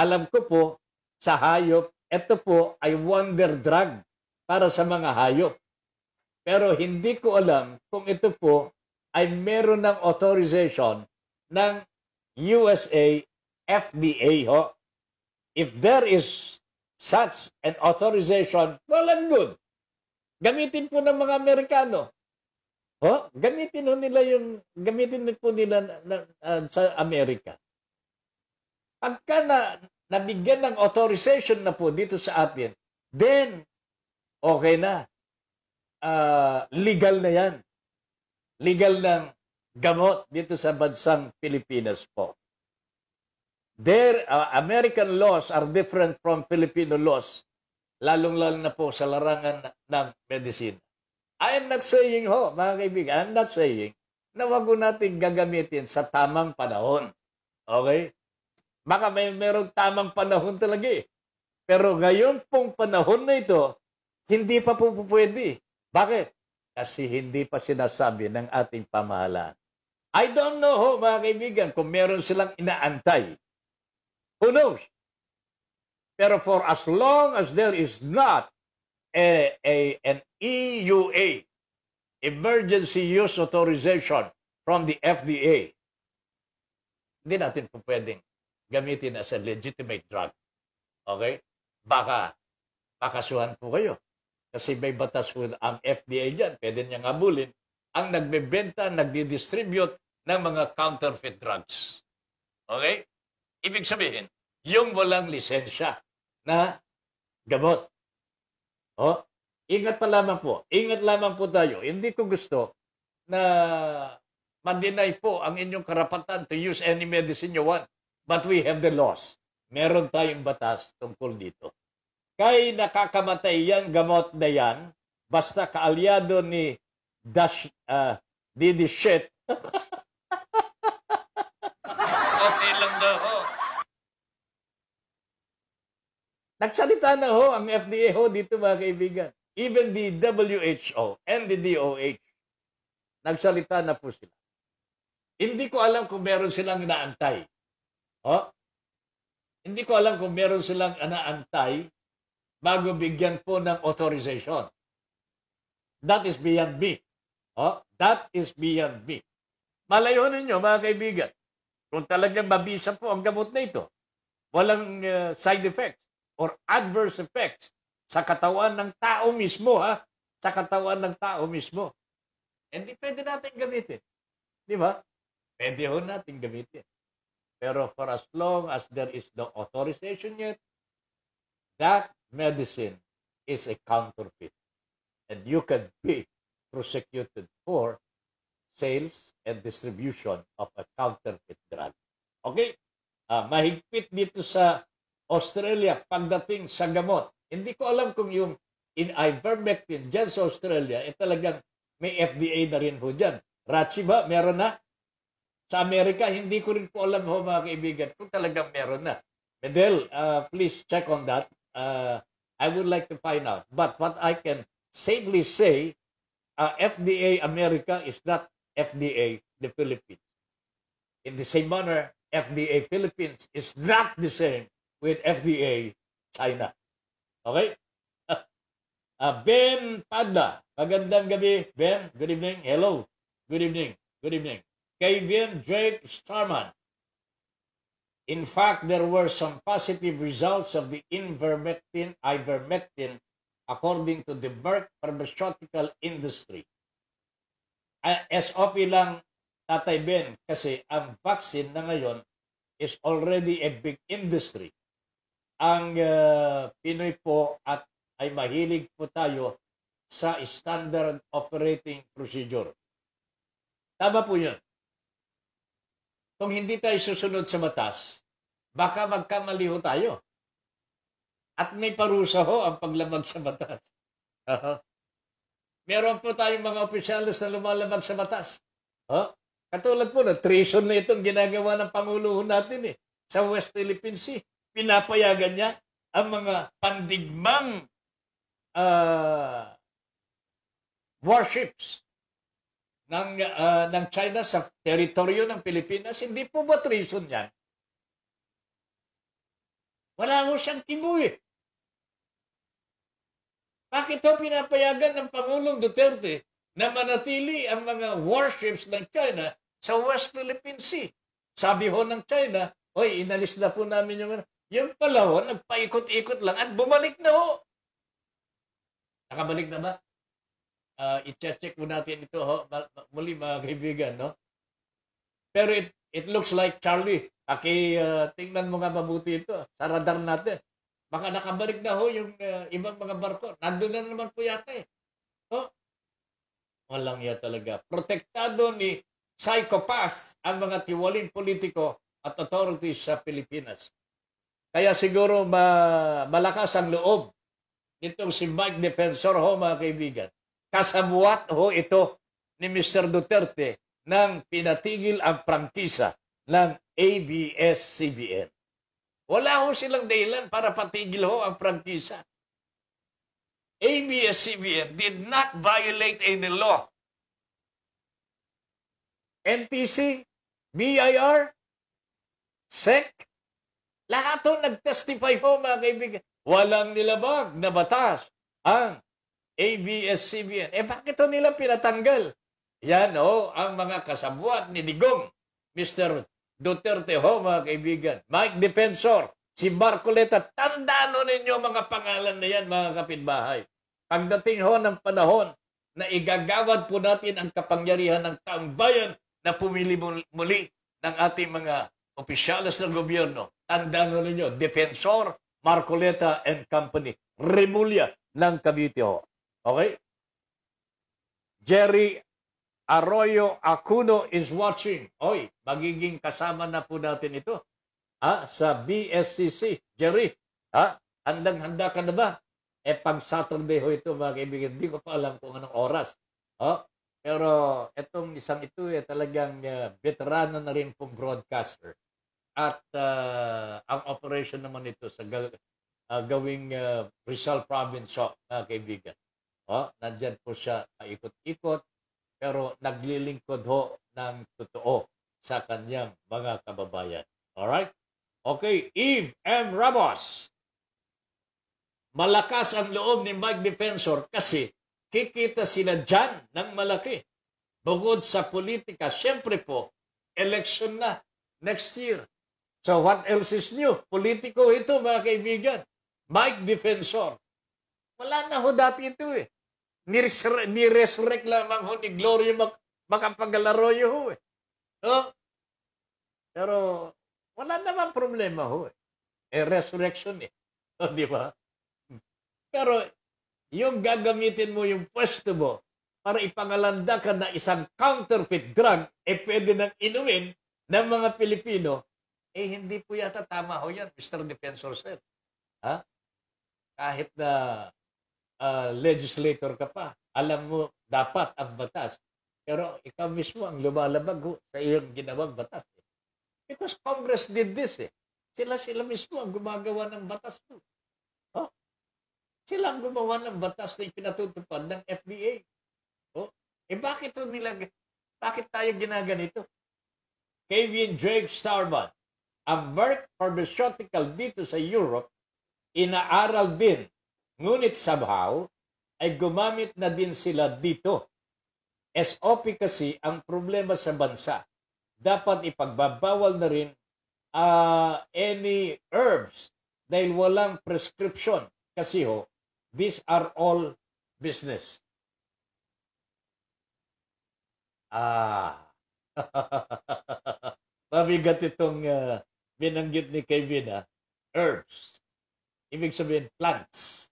Alam ko po, sa hayop, ito po ay wonder drug para sa mga hayop. Pero hindi ko alam kung ito po ay meron ng authorization ng USA FDA ho. If there is such an authorization, well and good. Gamitin po ng mga Amerikano. Ho, gamitin ho nila yung gamitin po nila na, na, uh, sa Amerika. Pagka na nabigyan ng authorization na po dito sa atin, then okay na. Uh, legal na yan. Legal ng gamot dito sa bansang Pilipinas po. Their uh, ah, American laws are different from Filipino laws, lalong-lalo na po sa larangan ng medicine. I am not saying ho, mga kaibigan, I am not saying na wag natin gagamitin sa tamang panahon. Okay? Baka may merong tamang panahon talaga eh. Pero ngayon pong panahon na ito, hindi pa po pwede. Bakit? Kasi hindi pa sinasabi ng ating pamahalaan. I don't know ho, mga kaibigan, kung meron silang inaantay. Who knows? Pero for as long as there is not a, a, an EUA, Emergency Use Authorization from the FDA, hindi natin po pwedeng gamitin as a legitimate drug. Okay? Baka pakasuhan po kayo. Kasi may batas po ang FDA dyan. Pwede niyang abulin ang nagbebenta, nagdidistribute ng mga counterfeit drugs. Okay? Ibig sabihin, yung walang lisensya na gamot. O, ingat pa lamang po. Ingat lamang po tayo. Hindi ko gusto na madinay po ang inyong karapatan to use any medicine you want. But we have the laws. Meron tayong batas tungkol dito. Kay nakakamatay yan, gamot na yan, basta kaalyado ni Dash, uh, ah, Didi Shit. okay lang daw ho. Nagsalita na ho ang FDA ho dito mga kaibigan. Even the WHO and the DOH, nagsalita na po sila. Hindi ko alam kung meron silang naantay Oh, hindi ko alam kung meron silang anaantay bago bigyan po ng authorization. That is beyond me. Oh, that is beyond me. Malayo ninyo, mga kaibigan. Kung talagang mabisa po ang gamot na ito, walang uh, side effects or adverse effects sa katawan ng tao mismo, ha? Sa katawan ng tao mismo. Hindi pwede natin gamitin. Di ba? Pwede ho natin gamitin. Pero for as long as there is no authorization yet, that medicine is a counterfeit. And you can be prosecuted for sales and distribution of a counterfeit drug. Okay? Uh, mahigpit dito sa Australia pagdating sa gamot. Hindi ko alam kung yung in ivermectin dyan sa Australia, eh talagang may FDA na rin po dyan. Rachi ba? Meron na? Sa Amerika, hindi ko rin po alam ho mga kaibigan kung talagang meron na. Medel, uh, please check on that. Uh, I would like to find out. But what I can safely say, uh, FDA America is not FDA the Philippines. In the same manner, FDA Philippines is not the same with FDA China. Okay? Uh, ben Padla. Magandang gabi, Ben. Good evening. Hello. Good evening. Good evening. Kaibian Drake Starman. In fact, there were some positive results of the ivermectin, ivermectin according to the Merck pharmaceutical industry. Uh, ah, SOP lang, Tatay Ben, kasi ang vaccine na ngayon is already a big industry. Ang uh, Pinoy po at ay mahilig po tayo sa standard operating procedure. Tama po yun. Kung hindi tayo susunod sa batas, baka magkamali ho tayo. At may parusa ho ang paglabag sa batas. Meron po tayong mga opisyalis na lumalabag sa batas. Huh? Katulad po na treason na itong ginagawa ng Pangulo natin eh. Sa West Philippine Sea, pinapayagan niya ang mga pandigmang uh, warships ng, uh, ng China sa teritoryo ng Pilipinas, hindi po ba treason yan? Wala ko siyang kibo eh. Bakit ho pinapayagan ng Pangulong Duterte na manatili ang mga warships ng China sa West Philippine Sea? Sabi ho ng China, Oy, inalis na po namin yung... Ano. Yung pala ho, nagpaikot-ikot lang at bumalik na ho. Nakabalik na ba? uh, ah, i-check po natin ito ho, muli mga kaibigan, no? Pero it, it looks like Charlie. Aki, uh, tingnan mo nga mabuti ito sa radar natin. Baka nakabalik na ho yung uh, ibang mga barko. Nandun na naman po yata eh. Oh. Walang ya talaga. Protektado ni psychopath ang mga tiwalin politiko at authorities sa Pilipinas. Kaya siguro ma malakas ang loob nitong si Mike Defensor ho mga kaibigan Kasabuat ho ito ni Mr. Duterte nang pinatigil ang prangkisa ng ABS-CBN. Wala ho silang dahilan para patigil ho ang prangkisa. ABS-CBN did not violate any law. NTC, BIR, SEC, lahat ho nag-testify ho mga kaibigan. Walang nilabag na batas ang ABS-CBN. Eh bakit ito nila pinatanggal? Yan o, oh, ang mga kasabwat ni Digong, Mr. Duterte ho mga kaibigan, Mike Defensor, si Marcoleta, tandaan ho ninyo mga pangalan na yan mga kapitbahay. Pagdating ho ng panahon na igagawad po natin ang kapangyarihan ng taong bayan na pumili muli ng ating mga opisyalis ng gobyerno, tandaan ho ninyo, Defensor, Marcoleta and Company, Remulia ng Cavite ho. Okay? Jerry Arroyo Acuno is watching. Oy, magiging kasama na po natin ito ha, sa BSCC. Jerry, ha? Handang handa ka na ba? Eh, pag Saturday ho ito, mga kaibigan, di ko pa alam kung anong oras. Ha? Pero itong isang ito, eh, talagang uh, veterano na rin pong broadcaster. At uh, ang operation naman ito sa gal- uh, gawing uh, Rizal Province, so, mga kaibigan. Oh, nandyan po siya paikot-ikot pero naglilingkod ho ng totoo sa kanyang mga kababayan. Alright? Okay, Eve M. Ramos. Malakas ang loob ni Mike Defensor kasi kikita sila dyan ng malaki. Bukod sa politika, syempre po, election na next year. So what else is new? Politiko ito mga kaibigan. Mike Defensor. Wala na ho dati ito eh. Ni-resurrect lamang ho ni Gloria mag makapaglaro ho eh. No? Pero wala naman problema ho eh. eh resurrection eh. di ba? Pero yung gagamitin mo yung pwesto mo para ipangalanda ka na isang counterfeit drug eh pwede nang inumin ng mga Pilipino, eh hindi po yata tama ho yan, Mr. Defensor Sir. Ha? Kahit na uh, legislator ka pa, alam mo dapat ang batas. Pero ikaw mismo ang lumalabag sa iyong ginawang batas. Eh. Because Congress did this eh. Sila-sila mismo ang gumagawa ng batas mo. Oh. Sila ang gumawa ng batas na ipinatutupad ng FDA. Oh. Eh bakit ito nila, bakit tayo ginaganito? Kevin Drake Starbuck, ang Merck Pharmaceutical dito sa Europe, inaaral din Ngunit somehow, ay gumamit na din sila dito. SOP kasi ang problema sa bansa. Dapat ipagbabawal na rin uh, any herbs dahil walang prescription. Kasi ho, these are all business. Ah. Mabigat itong uh, binanggit ni Kevin, ha? Ah, herbs. Ibig sabihin, plants.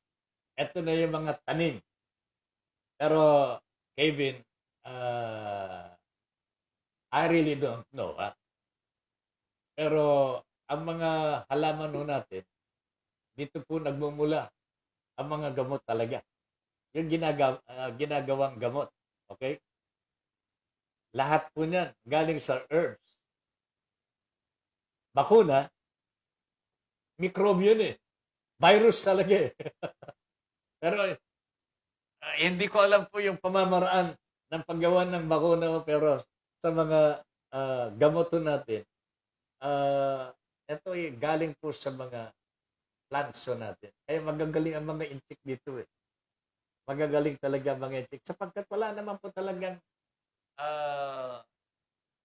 Ito na yung mga tanim. Pero, Kevin, uh, I really don't know. Ha? Ah. Pero, ang mga halaman ho natin, dito po nagmumula ang mga gamot talaga. Yung ginagaw, uh, ah, ginagawang gamot. Okay? Lahat po niyan galing sa herbs. Bakuna, mikrobyo yun eh. Virus talaga eh. Pero uh, hindi ko alam po yung pamamaraan ng paggawa ng bakuna pero sa mga uh, gamot natin, uh, ah, ito ay eh, galing po sa mga plantso natin. Kaya magagaling ang mga intik dito eh. Magagaling talaga ang mga intik. Sapagkat wala naman po talagang uh,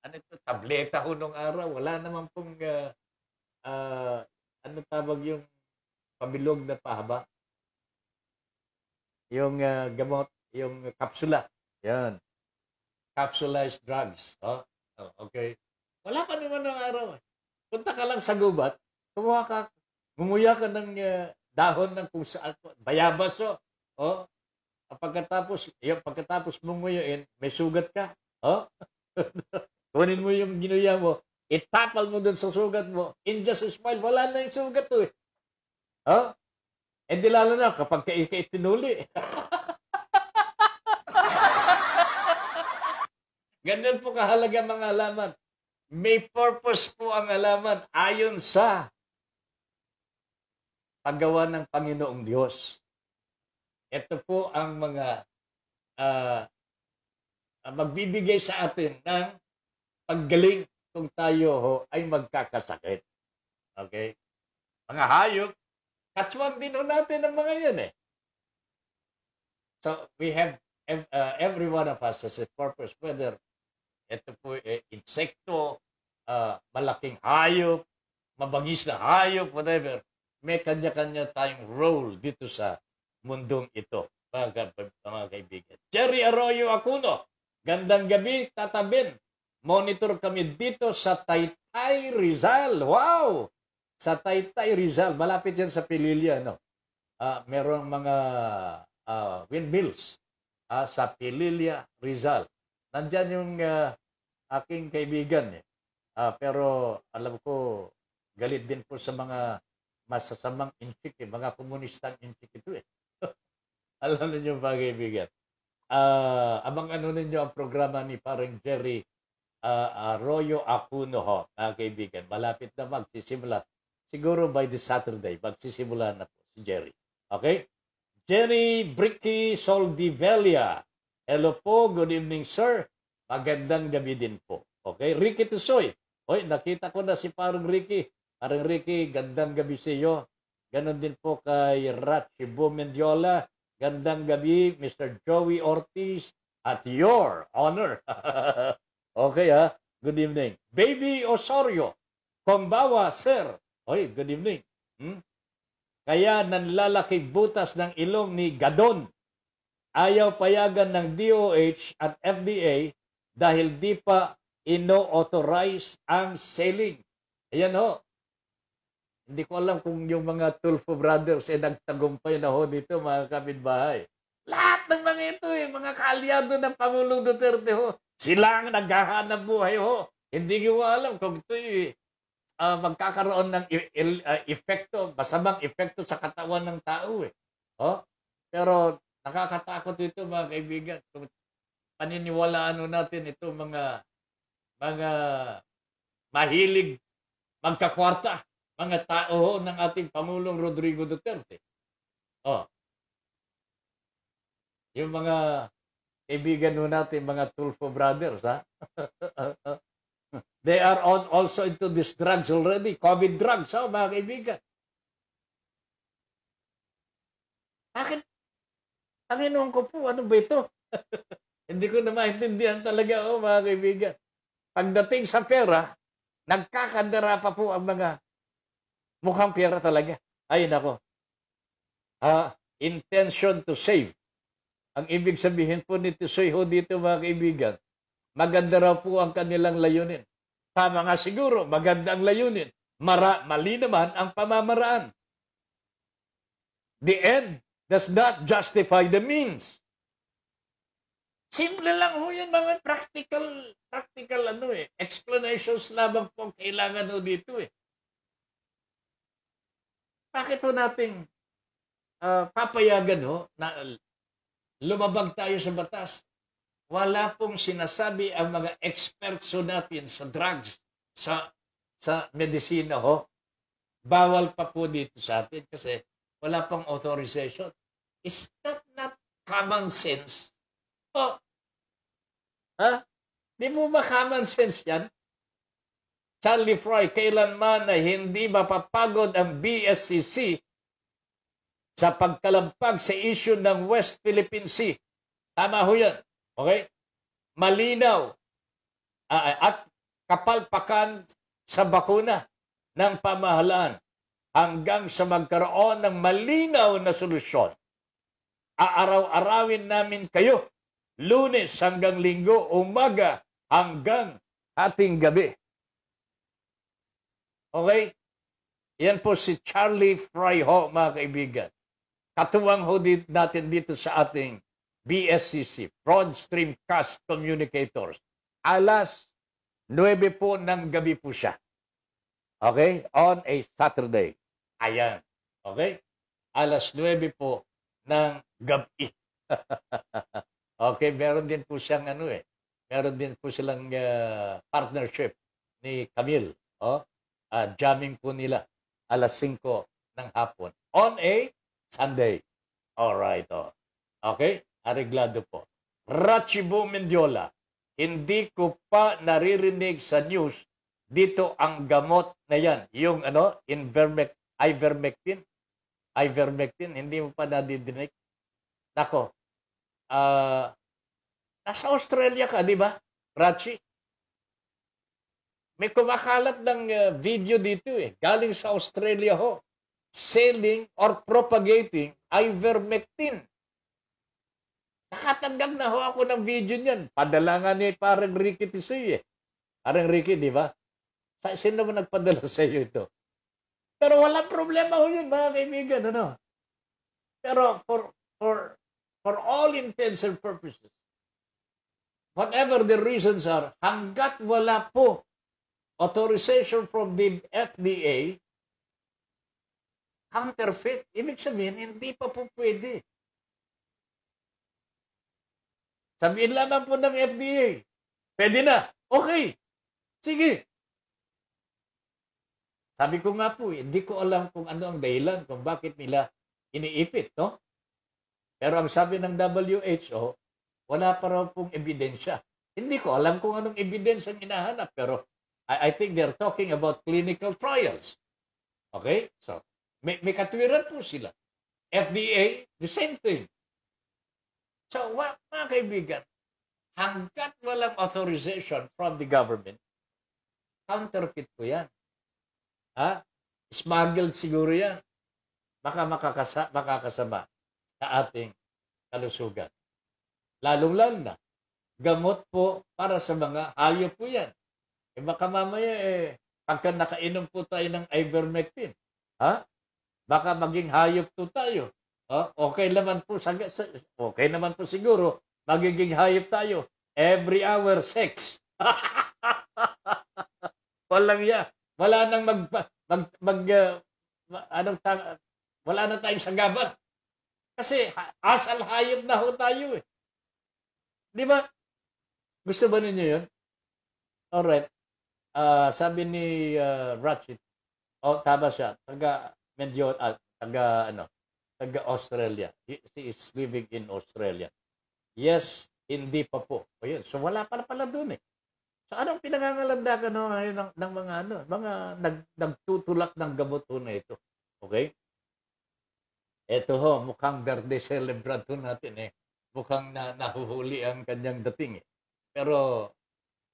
ano ito, tableta ho nung araw. Wala naman pong uh, uh, ano tawag yung pabilog na pahaba yung uh, gamot, yung kapsula. Yan. Capsulized drugs. Oh, oh, okay. Wala pa naman ng araw. Eh. Punta ka lang sa gubat, kumuha ka, gumuya ka ng uh, dahon ng kung saan, bayabas o. Oh. oh. Pagkatapos, yung pagkatapos mong nguyuin, may sugat ka. Oh. Kunin mo yung ginuya mo, itapal mo dun sa sugat mo, in just a smile, wala na yung sugat to eh. Oh? Eh di lalo na kapag kaikaitinuli. Ganyan po kahalaga mga halaman. May purpose po ang alaman ayon sa paggawa ng Panginoong Diyos. Ito po ang mga uh, magbibigay sa atin ng paggaling kung tayo ho ay magkakasakit. Okay? Mga hayop, Catchment din natin ang mga yun eh. So, we have, uh, every one of us has a purpose, whether ito po, uh, insekto, uh, malaking hayop, mabangis na hayop, whatever. May kanya-kanya tayong role dito sa mundong ito, mga, mga kaibigan. Jerry Arroyo Acuno, gandang gabi, tatabin. Monitor kami dito sa Taytay Rizal. Wow! Sa Taytay Rizal, malapit yan sa Pililya, no? Uh, ah, merong mga uh, windmills uh, sa Pililya Rizal. Nandyan yung uh, aking kaibigan. Eh. Uh, pero alam ko, galit din po sa mga masasamang inchik, eh, mga komunistang inchik ito eh. alam ninyo ba, kaibigan. Uh, abang ano ninyo ang programa ni parang Jerry uh, Arroyo Acuno ho, mga kaibigan. Malapit na magsisimula Siguro by this Saturday, magsisimula na po si Jerry. Okay? Jerry Bricky Soldivelia. Hello po, good evening sir. Magandang gabi din po. Okay? Ricky Tusoy. Hoy, nakita ko na si parang Ricky. Parang Ricky, gandang gabi sa iyo. Ganon din po kay Rachi Bumendiola. Gandang gabi, Mr. Joey Ortiz, at your honor. okay ha? Ah. Good evening. Baby Osorio. Kumbawa, sir. Oy, good evening. Hmm? Kaya nanlalaki butas ng ilong ni Gadon. Ayaw payagan ng DOH at FDA dahil di pa ino-authorize ang selling. Ayan ho. Hindi ko alam kung yung mga Tulfo Brothers ay eh, nagtagumpay na ho dito mga kapitbahay. Lahat ng mga ito eh, mga kaalyado ng Pangulong Duterte ho. Sila ang naghahanap buhay ho. Hindi ko alam kung ito eh, uh, magkakaroon ng uh, epekto, masamang epekto sa katawan ng tao eh. Oh? Pero nakakatakot ito mga kaibigan. Kung paniniwalaan natin ito mga mga mahilig magkakwarta mga tao ng ating Pangulong Rodrigo Duterte. Oh. Yung mga kaibigan nun natin, mga Tulfo Brothers, ha? They are on also into these drugs already, COVID drugs, oh, mga kaibigan. Bakit? Ang inuwan ko po, ano ba ito? Hindi ko na maintindihan talaga, oh, mga kaibigan. Pagdating sa pera, nagkakandara pa po ang mga mukhang pera talaga. Ay, nako. Ah, intention to save. Ang ibig sabihin po ni Tisoy ho dito mga kaibigan, maganda raw po ang kanilang layunin. Tama nga siguro, maganda ang layunin. Mara, mali naman ang pamamaraan. The end does not justify the means. Simple lang ho yun, mga practical, practical ano eh. Explanations lamang po kailangan ho dito eh. Bakit ho nating uh, papayagan ho na lumabag tayo sa batas? wala pong sinasabi ang mga experts natin sa drugs, sa sa medisina ho. Bawal pa po dito sa atin kasi wala pang authorization. Is that not common sense? Oh, ha? Di po ba common sense yan? Charlie Fry, kailanman na hindi mapapagod ang BSCC sa pagkalampag sa issue ng West Philippine Sea. Tama ho yan. Okay? Malinaw uh, at kapalpakan sa bakuna ng pamahalaan hanggang sa magkaroon ng malinaw na solusyon. Aaraw-arawin namin kayo lunes hanggang linggo, umaga hanggang ating gabi. Okay? Yan po si Charlie Fry ho, mga kaibigan. Katuwang ho dito, natin dito sa ating BSCC, Broad Cast Communicators. Alas 9 po ng gabi po siya. Okay? On a Saturday. Ayan. Okay? Alas 9 po ng gabi. okay, meron din po siyang ano eh. Meron din po silang uh, partnership ni Camille. Oh? Uh, jamming po nila alas 5 ng hapon. On a Sunday. Alright. Oh. Okay? Areglado po. Rachibo Mendiola, hindi ko pa naririnig sa news dito ang gamot na yan. Yung ano, Invermec ivermectin. Ivermectin, hindi mo pa nadidinig. Nako, uh, nasa Australia ka, di ba, Rachi? May kumakalat ng uh, video dito eh. Galing sa Australia ho. Selling or propagating ivermectin. Nakatanggap na ho ako ng video niyan. Padala nga ni parang Ricky Tisoy eh. Parang Ricky, di ba? Sa, sino mo nagpadala sa iyo ito? Pero wala problema ho yun, mga kaibigan. Ano? Pero for, for, for all intents and purposes, whatever the reasons are, hanggat wala po authorization from the FDA, counterfeit, ibig sabihin, hindi pa po pwede. Sabihin lamang po ng FDA, pwede na, okay, sige. Sabi ko nga po, eh, hindi ko alam kung ano ang dahilan, kung bakit nila iniipit, no? Pero ang sabi ng WHO, wala pa raw pong ebidensya. Hindi ko alam kung anong ebidensya ang inahanap, pero I, I think they're talking about clinical trials. Okay? So, may, may katwiran po sila. FDA, the same thing. So, mga kaibigan, hanggat walang authorization from the government, counterfeit po yan. Ha? Smuggled siguro yan. Baka makakasa, makakasama sa ating kalusugan. Lalong-lalo na. Gamot po para sa mga hayop po yan. E baka mamaya, eh, pagka nakainom po tayo ng ivermectin, ha? baka maging hayop po tayo. Uh, okay naman po sa, okay naman po siguro magiging hayop tayo. Every hour sex. Walang ya. Wala nang mag mag, mag uh, anong ta- wala na tayong sagabat. Kasi asal hayop na ho tayo eh. Di ba? Gusto ba ninyo yun? Alright. Uh, sabi ni uh, Ratchet, oh, tama siya, taga Mendion, uh, ah, taga ano, taga-Australia. He is living in Australia. Yes, hindi pa po. O yun. So wala pala pala doon eh. So anong pinangangalandakan no, ngayon ng, ng mga ano, mga nag, nagtutulak ng gamot na ito. Okay? Ito ho, mukhang verde celebrant natin eh. Mukhang na, nahuhuli ang kanyang dating eh. Pero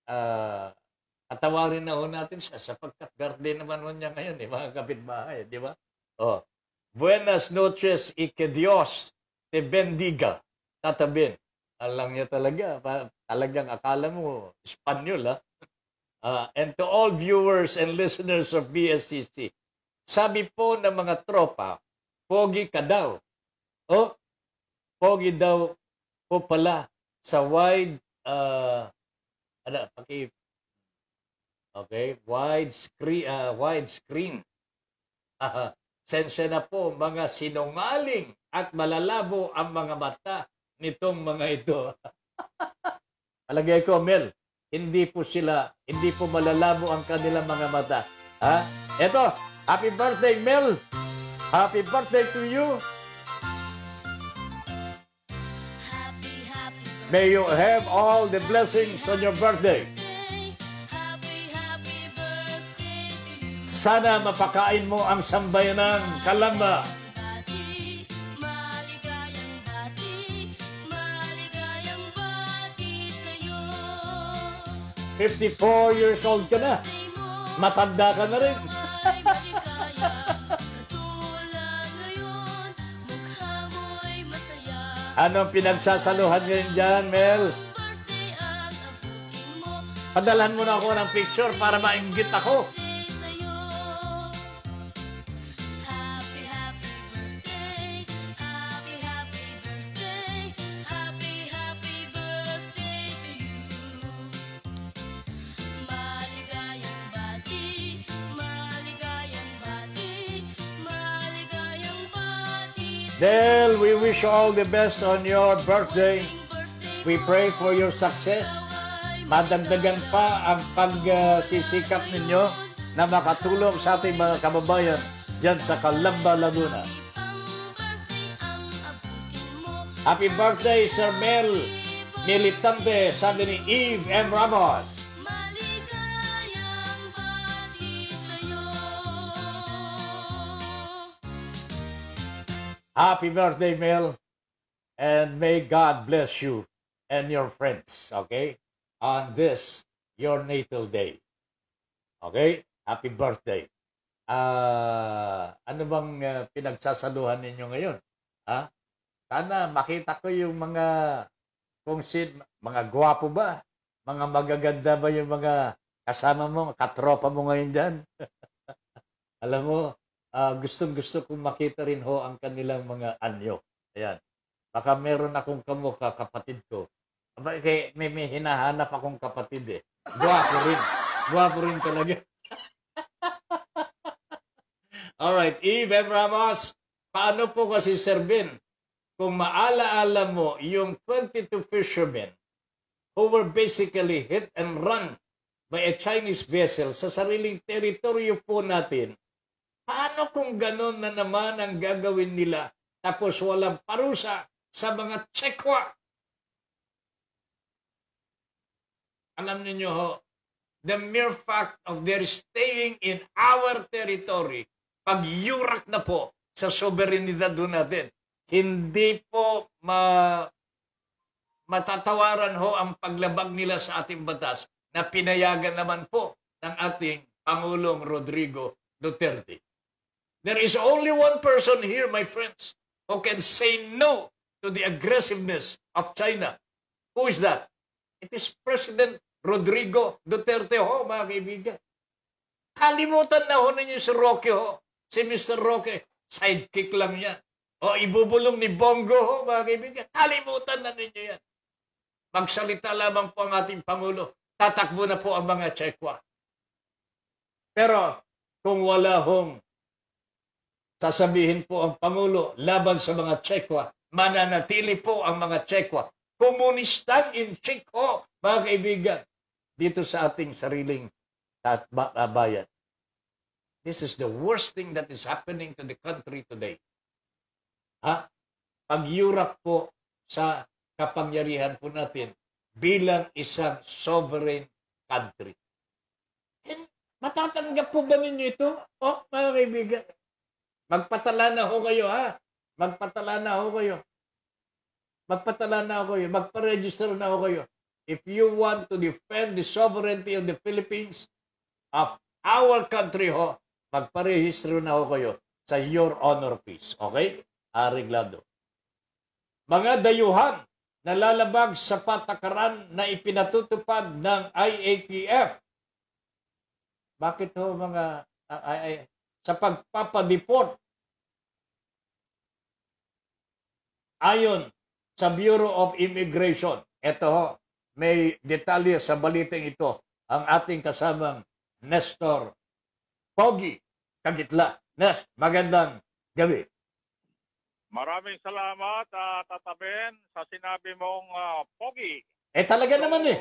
uh, ah, atawarin na ho natin siya sapagkat garden naman ho niya ngayon eh, mga kapitbahay, di ba? Oh, Buenas noches y que Dios te bendiga. Tatabin. Alam niya talaga. Talagang akala mo, Espanyol, ha? Uh, ah, and to all viewers and listeners of BSCC, sabi po ng mga tropa, pogi ka daw. O, oh, pogi daw po pala sa wide, uh, ano, paki, okay, wide ah, screen, uh, wide screen. Sensya na po mga sinungaling at malalabo ang mga mata nitong mga ito. Alagay ko, Mel, hindi po sila, hindi po malalabo ang kanilang mga mata. Ha? Eto, happy birthday, Mel! Happy birthday to you! Happy, happy birthday. May you have all the blessings on your birthday. Sana mapakain mo ang sambayanang kalamba. Fifty-four years old ka na. Matanda ka na rin. Anong pinagsasaluhan ngayon dyan, Mel? Padalan mo na ako ng picture para mainggit ako. Del, we wish you all the best on your birthday. We pray for your success. Madagdagan pa ang pagsisikap ninyo na makatulong sa ating mga kababayan dyan sa Calamba, Laguna. Happy birthday, Sir Mel Militante, sabi ni Eve M. Ramos. Happy birthday, Mel. And may God bless you and your friends, okay? On this, your natal day. Okay? Happy birthday. Uh, ano bang uh, pinagsasaluhan ninyo ngayon? Ha? Sana makita ko yung mga kung sin, mga gwapo ba? Mga magaganda ba yung mga kasama mo, katropa mo ngayon dyan? Alam mo, uh, ah, gustong-gusto kong makita rin ho ang kanilang mga anyo. Ayan. Baka meron akong kamukha, kapatid ko. Kaya may, may hinahanap akong kapatid eh. Gwapo rin. Gwapo rin talaga. Alright, Eve M. Ramos, paano po kasi Sir Ben, kung maalaala mo yung 22 fishermen who were basically hit and run by a Chinese vessel sa sariling teritoryo po natin Paano kung ganon na naman ang gagawin nila tapos walang parusa sa mga tsekwa? Alam niyo ho, the mere fact of their staying in our territory, pag yurak na po sa soberanidad doon natin, hindi po ma matatawaran ho ang paglabag nila sa ating batas na pinayagan naman po ng ating Pangulong Rodrigo Duterte. There is only one person here, my friends, who can say no to the aggressiveness of China. Who is that? It is President Rodrigo Duterte ho, mga kaibigan. Kalimutan na ho ninyo si Roque ho. Si Mr. Roque, sidekick lang yan. O ibubulong ni Bongo ho, mga kaibigan. Kalimutan na ninyo yan. Magsalita lamang po ang ating Pangulo. Tatakbo na po ang mga Chekwa. Pero kung wala hong sasabihin po ang Pangulo laban sa mga Tsekwa. Mananatili po ang mga Tsekwa. Komunistan in Tsekho, mga kaibigan, dito sa ating sariling at ah, bayan. This is the worst thing that is happening to the country today. Ha? Pag-Europe po sa kapangyarihan po natin bilang isang sovereign country. And matatanggap po ba ninyo ito? O, oh, mga kaibigan, Magpatala na ho kayo ha. Magpatala na ho kayo. Magpatala na ho kayo. Magparegister na ho kayo. If you want to defend the sovereignty of the Philippines, of our country ho, magparehistro na ho kayo sa Your Honor Peace. Okay? Ariglado. Mga dayuhan na lalabag sa patakaran na ipinatutupad ng IATF. Bakit ho mga... Uh, I, sa pagpapadeport ayon sa Bureau of Immigration. Ito ho, may detalye sa balitang ito ang ating kasamang Nestor Pogi Kagitla. Nest, magandang gabi. Maraming salamat, uh, ah, Tataben, sa sinabi mong uh, Pogi. Eh talaga so, naman eh.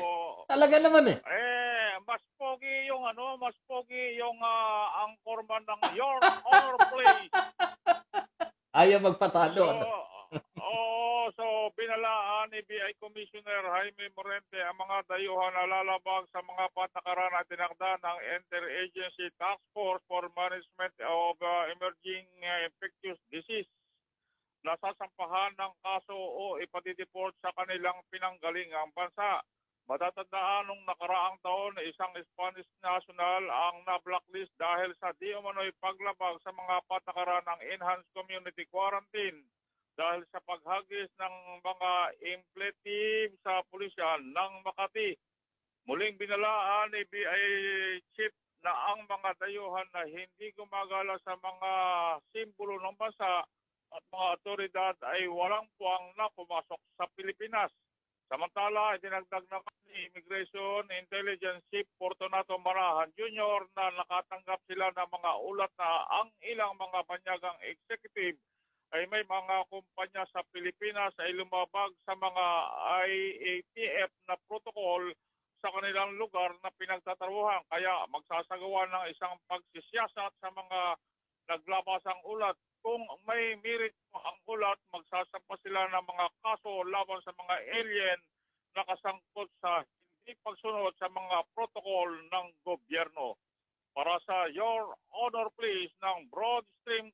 Talaga naman eh. Eh, mas pogi yung ano, mas pogi yung uh, ah, angkorman ng your or play. Ayaw magpatalo. So, ano? Oo, so binalaan ni BI Commissioner Jaime Morente ang mga dayuhan na lalabag sa mga patakaran na tinakda ng Interagency Task Force for Management of uh, Emerging uh, Infectious Disease na sasampahan ng kaso o ipatideport sa kanilang pinanggalingang bansa. Matatandaan nung nakaraang taon na isang Spanish national ang na-blacklist dahil sa di umano'y paglabag sa mga patakaran ng enhanced community quarantine dahil sa paghagis ng mga impletive sa pulisya ng Makati. Muling binalaan ni BI Chief na ang mga dayuhan na hindi gumagala sa mga simbolo ng bansa at mga otoridad ay walang puwang na pumasok sa Pilipinas. Samantala, itinagdag naman ni Immigration Intelligence Chief Fortunato Marahan Jr. na nakatanggap sila ng mga ulat na ang ilang mga banyagang executive ay may mga kumpanya sa Pilipinas ay lumabag sa mga IATF na protocol sa kanilang lugar na pinagtataruhan. Kaya magsasagawa ng isang pagsisiyasat sa mga naglabasang ulat kung may merit ang ulat, magsasampa sila ng mga kaso laban sa mga alien na kasangkot sa hindi pagsunod sa mga protocol ng gobyerno. Para sa Your Honor Please ng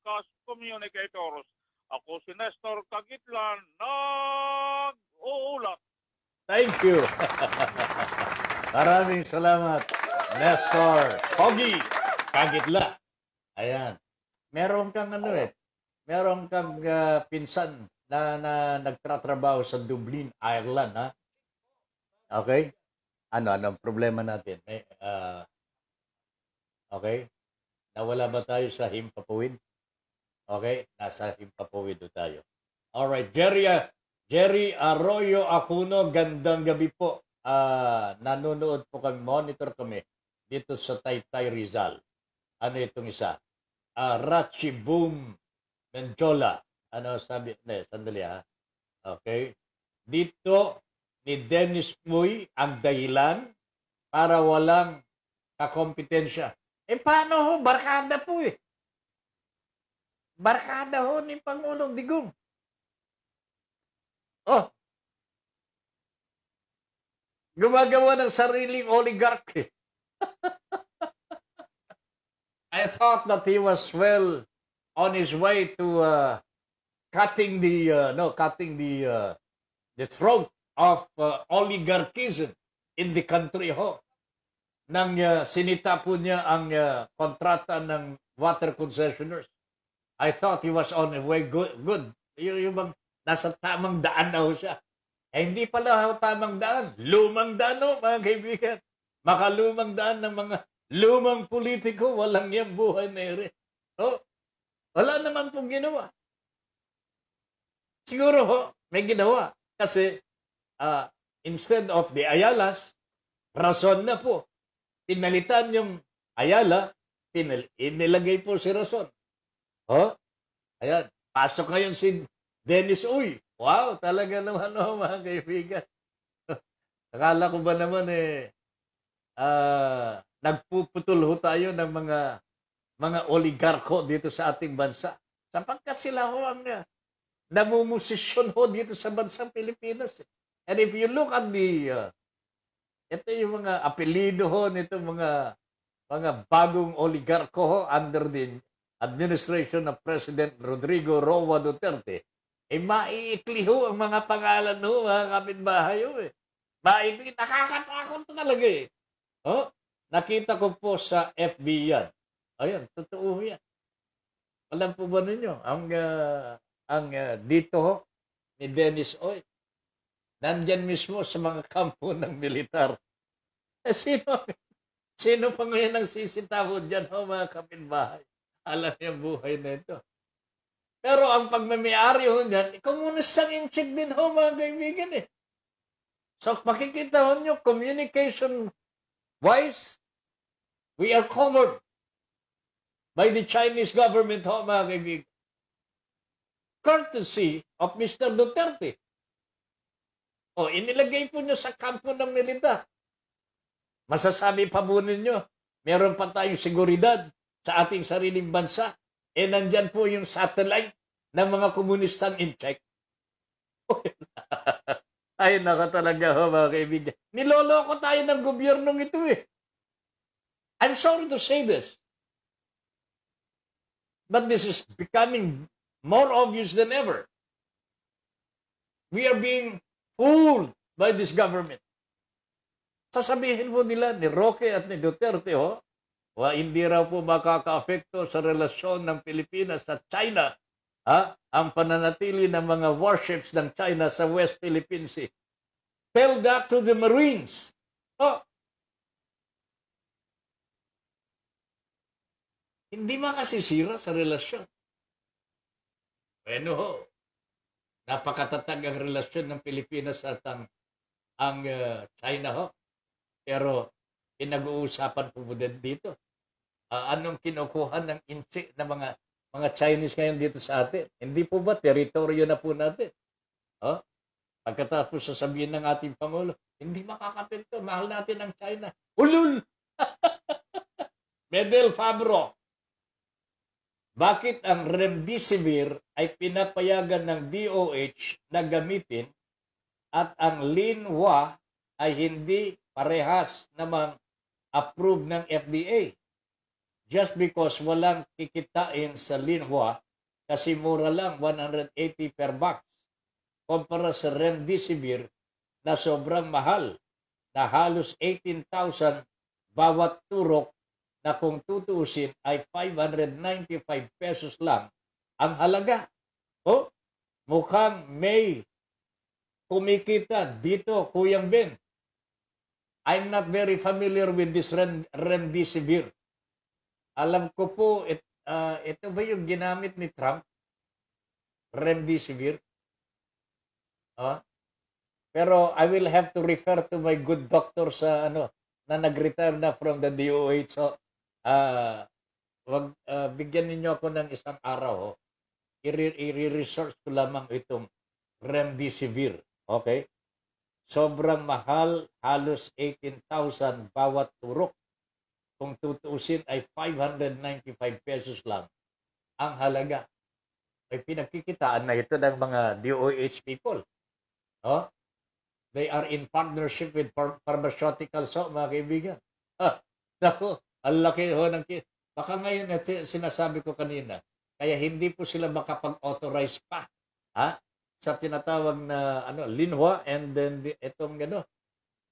Cast Communicators, ako si Nestor Kagitlan, ng uulat Thank you. Maraming salamat, Nestor Pogi Kagitla. Ayan meron kang ano eh, meron kang uh, pinsan na, na nagtratrabaho sa Dublin, Ireland, ha? Okay? Ano, ano ang problema natin? Eh, uh, okay? Nawala ba tayo sa himpapawid? Okay? Nasa himpapawid tayo. Alright, Jerry, ah, Jerry Arroyo Acuno, gandang gabi po. Uh, nanonood po kami, monitor kami dito sa Taytay Rizal. Ano itong isa? uh, Rachi Boom Menjola. Ano sabi? Ne, sandali ha. Okay. Dito ni Dennis Puy ang dahilan para walang kakompetensya. Eh paano ho? Barkada po eh. Barkada ho ni Pangulong Digong. Oh. Gumagawa ng sariling oligarchy. I thought that he was well on his way to uh, cutting the uh, no cutting the uh, the throat of uh, oligarchism in the country ho. Nang uh, sinita po niya ang uh, kontrata ng water concessioners. I thought he was on a way good. good. Yung, yung bang, nasa tamang daan na ho siya. Eh, hindi pala ho tamang daan. Lumang daan ho, mga kaibigan. Makalumang daan ng mga Lumang politiko, walang yan buhay na rin. Oh, wala naman pong ginawa. Siguro ho, may ginawa. Kasi uh, instead of the Ayalas, Rason na po. Pinalitan yung Ayala, pinil- inilagay po si Rason. Ho? Oh, ayan. Pasok ngayon si Dennis Uy. Wow, talaga naman ho mga kaibigan. Akala ko ba naman eh, ah, uh, nagpuputol ho tayo ng mga mga oligarko dito sa ating bansa. Sapagkat sila ho ang uh, ah, namumusisyon ho dito sa bansang Pilipinas. Eh. And if you look at the, uh, ito yung mga apelido ho nito mga mga bagong oligarko ho under the administration of President Rodrigo Roa Duterte. Eh, maiikli ho ang mga pangalan ho, mga kapitbahay ho eh. Maiikli, nakakatakot talaga eh. Oh, Nakita ko po sa FB yan. Ayan, totoo yan. Alam po ba ninyo, ang, uh, ang uh, dito ni Dennis Oy, nandyan mismo sa mga kampo ng militar. Eh, sino, sino pa ngayon ang sisitabo dyan ho, mga kapitbahay? Alam niya buhay na ito. Pero ang pagmamayari ho dyan, communist ang incheck din ho, mga kaibigan eh. So, makikita ho nyo, communication wise, We are covered by the Chinese government, ho, mga kaibigan. Courtesy of Mr. Duterte. O, inilagay po niya sa kampo ng militar. Masasabi pa po ninyo, meron pa tayong seguridad sa ating sariling bansa. E nandyan po yung satellite ng mga komunistang in check. Ay, naka talaga ho, mga kaibigan. Niloloko tayo ng gobyernong ito eh. I'm sorry to say this, but this is becoming more obvious than ever. We are being fooled by this government. Sasabihin po nila ni Roque at ni Duterte, ho, oh, wa hindi raw po makakaapekto sa relasyon ng Pilipinas sa China ha? ang pananatili ng mga warships ng China sa West Philippine Sea. Tell that to the Marines. Oh, Hindi makasisira sa relasyon. Bueno ho, napakatatag ang relasyon ng Pilipinas at ang, ang uh, China ho. Pero pinag-uusapan po din dito. Uh, anong kinukuha ng inche ng mga mga Chinese ngayon dito sa atin? Hindi po ba teritoryo na po natin? Huh? Pagkatapos sasabihin ng ating Pangulo, hindi makakapit to. Mahal natin ang China. Ulul! Medel Fabro. Bakit ang remdesivir ay pinapayagan ng DOH na gamitin at ang linwa ay hindi parehas namang approved ng FDA? Just because walang kikitain sa linwa kasi mura lang 180 per box kumpara sa remdesivir na sobrang mahal na halos 18,000 bawat turok na kung tutuusin ay 595 pesos lang ang halaga. oh, mukhang may kumikita dito, Kuyang Ben. I'm not very familiar with this rem- remdesivir. Alam ko po, it, uh, ito ba yung ginamit ni Trump? Remdesivir? Uh, pero I will have to refer to my good doctor sa ano na nag-retire na from the DOH. So, uh, wag, uh, bigyan ninyo ako ng isang araw. Oh. I-research ko lamang itong remdesivir. Okay? Sobrang mahal, halos 18,000 bawat turok. Kung tutuusin ay 595 pesos lang ang halaga. Ay pinagkikitaan na ito ng mga DOH people. Oh? They are in partnership with pharmaceutical so, mga kaibigan. ah, naku, ang laki ho ng kit. Baka ngayon, sinasabi ko kanina, kaya hindi po sila makapag-authorize pa ha? sa tinatawag na ano, linwa and then the, itong ano,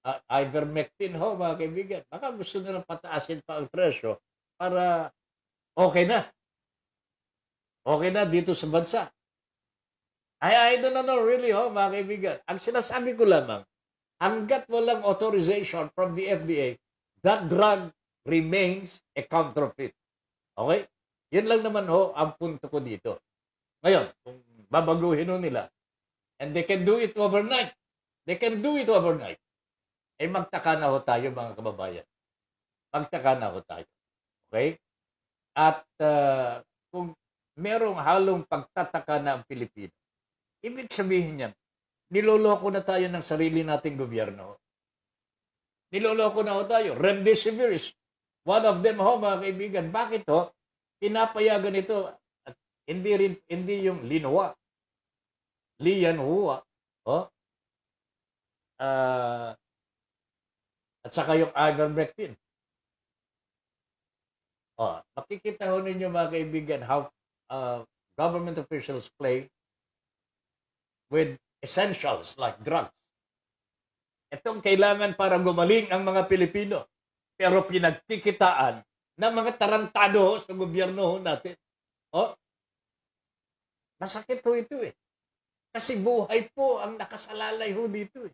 uh, ivermectin ho mga kaibigan. Baka gusto nilang pataasin pa ang presyo para okay na. Okay na dito sa bansa. I, I don't know really ho mga kaibigan. Ang sinasabi ko lamang, hanggat walang authorization from the FDA, that drug remains a counterfeit. Okay? Yan lang naman ho ang punto ko dito. Ngayon, kung babaguhin ho nila, and they can do it overnight. They can do it overnight. Ay eh, magtaka na ho tayo mga kababayan. Magtaka na ho tayo. Okay? At uh, kung merong halong pagtataka na ang Pilipino, ibig sabihin niya, niloloko na tayo ng sarili nating gobyerno. Niloloko na ho tayo. Remdesivir is One of them ho, mga kaibigan, bakit ho? Pinapayagan ito at hindi, rin, hindi yung linwa. Liyan huwa. Oh? Uh, ah, at saka yung Arnold Breckpin. Oh, makikita ho ninyo mga kaibigan how uh, government officials play with essentials like drugs. Itong kailangan para gumaling ang mga Pilipino pero pinagtikitaan ng mga tarantado sa gobyerno natin. Oh, masakit po ito eh. Kasi buhay po ang nakasalalay ho dito eh.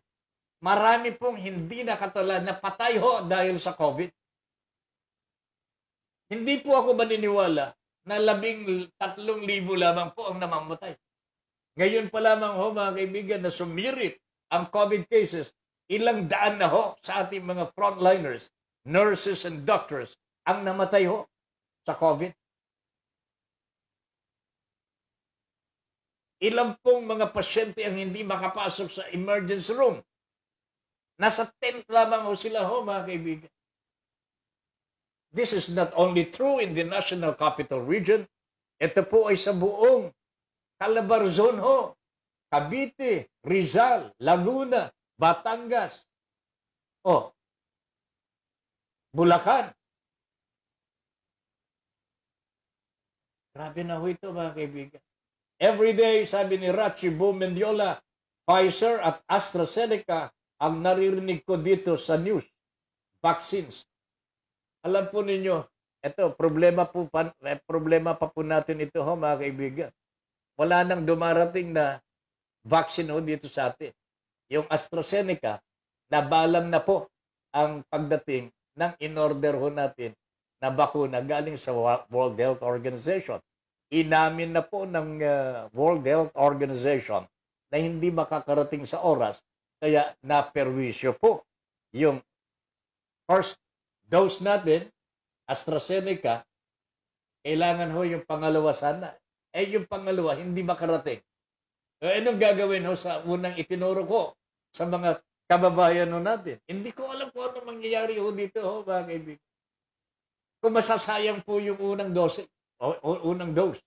Marami pong hindi nakatala na patay ho dahil sa COVID. Hindi po ako maniniwala na labing tatlong libo lamang po ang namamatay. Ngayon pa lamang ho mga kaibigan na sumirit ang COVID cases, ilang daan na ho sa ating mga frontliners nurses and doctors ang namatay ho sa COVID. Ilang pong mga pasyente ang hindi makapasok sa emergency room. Nasa tent lamang ho sila ho, mga kaibigan. This is not only true in the National Capital Region, ito po ay sa buong Calabarzon ho, Cavite, Rizal, Laguna, Batangas. Oh, Bulacan. Grabe na ho ito mga kaibigan. Every day, sabi ni Rachi Bo Pfizer at AstraZeneca ang naririnig ko dito sa news. Vaccines. Alam po ninyo, ito, problema, po, pa, eh, problema pa po natin ito ho mga kaibigan. Wala nang dumarating na vaccine ho dito sa atin. Yung AstraZeneca, nabalam na po ang pagdating ng inorder ho natin na bakuna galing sa World Health Organization. Inamin na po ng uh, World Health Organization na hindi makakarating sa oras kaya naperwisyo po yung first dose natin, AstraZeneca, kailangan ho yung pangalawa sana. Eh yung pangalawa, hindi makarating. Eh anong gagawin ho sa unang itinuro ko sa mga kababayan natin. Hindi ko alam kung ano mangyayari ho dito, ho, mga kaibigan. Kung masasayang po yung unang dose, o, o unang dose.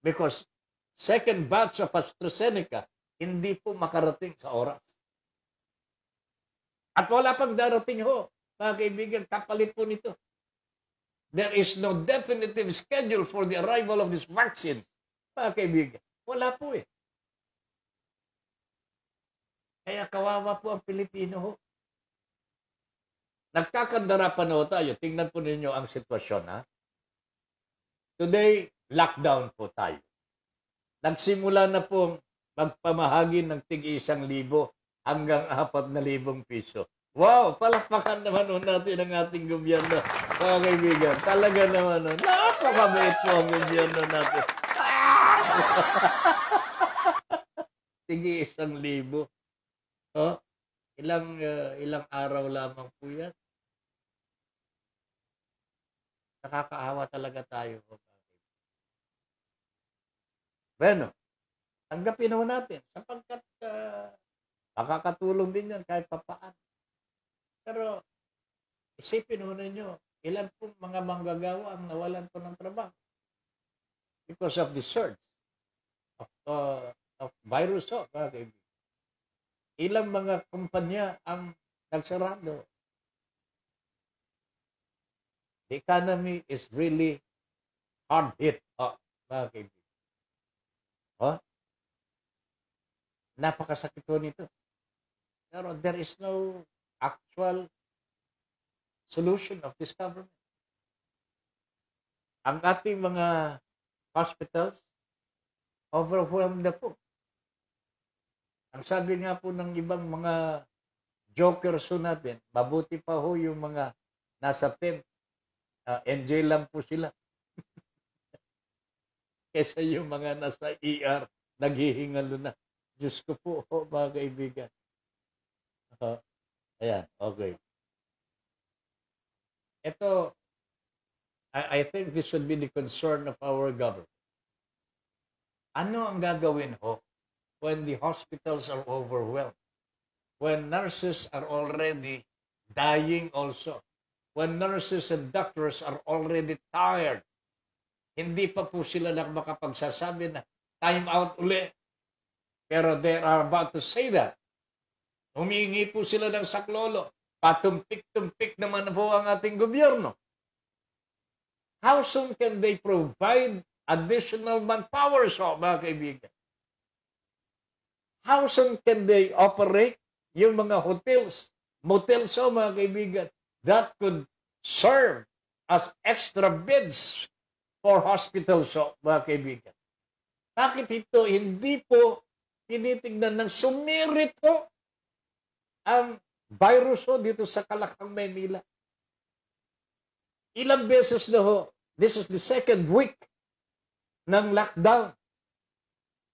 Because second batch of AstraZeneca hindi po makarating sa oras. At wala pang darating ho, mga kaibigan, kapalit po nito. There is no definitive schedule for the arrival of this vaccine, mga kaibigan. Wala po eh. Kaya kawawa po ang Pilipino. Nagkakandara pa na tayo. Tingnan po ninyo ang sitwasyon. Ha? Today, lockdown po tayo. Nagsimula na po magpamahagi ng tig-isang libo hanggang apat na libong piso. Wow! Palakpakan naman nun natin ang ating gobyerno, mga kaibigan. Talaga naman nun. Napakabait po ang gobyerno natin. tig-isang libo. Oh, ilang uh, ilang araw lamang po yan. Nakakaawa talaga tayo. Oh, bueno, tanggapin naman natin sapagkat uh, makakatulong din yan kahit papaan. Pero isipin ho ninyo, ilan pong mga manggagawa ang nawalan po ng trabaho because of the surge of, uh, of virus. Oh, okay. Ilang mga kumpanya ang nagsarado. The economy is really hard hit. Oh, mga kaibigan. Oh, napakasakit ho nito. Pero there is no actual solution of this government. Ang ating mga hospitals, overwhelmed na po ang sabi nga po ng ibang mga jokers ho natin, mabuti pa ho yung mga nasa tent. Uh, ah, enjoy lang po sila. Kesa yung mga nasa ER, naghihingalo na. Diyos ko po, oh, mga kaibigan. Uh, ayan, okay. Ito, I, I think this should be the concern of our government. Ano ang gagawin ho when the hospitals are overwhelmed, when nurses are already dying also, when nurses and doctors are already tired, hindi pa po sila lang makapagsasabi na time out uli. Pero they are about to say that. Humingi po sila ng saklolo. Patumpik-tumpik naman po ang ating gobyerno. How soon can they provide additional manpower so, mga kaibigan? How soon can they operate yung mga hotels, motels o oh, mga kaibigan that could serve as extra beds for hospitals o oh, mga kaibigan? Bakit ito hindi po tinitignan ng sumirit po ang virus ho oh, dito sa Kalakang, Manila? Ilang beses na ho, this is the second week ng lockdown.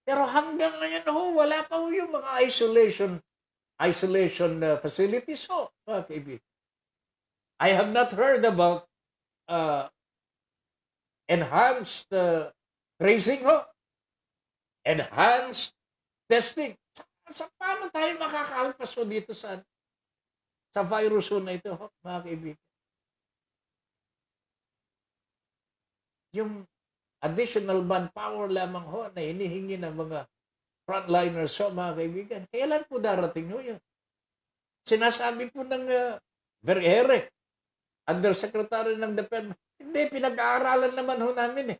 Pero hanggang ngayon ho, wala pa ho yung mga isolation isolation uh, facilities ho, mga kaibigan. I have not heard about uh, enhanced uh, tracing ho, enhanced testing. Sa, sa paano tayo makakahalpas ho dito sa, sa virus ho na ito ho, mga kaibigan? Yung additional manpower lamang ho na hinihingi ng mga frontliners ho, mga kaibigan. Kailan po darating ho yun? Sinasabi po ng uh, Bergere, Undersecretary ng Defense, hindi, pinag-aaralan naman ho namin eh.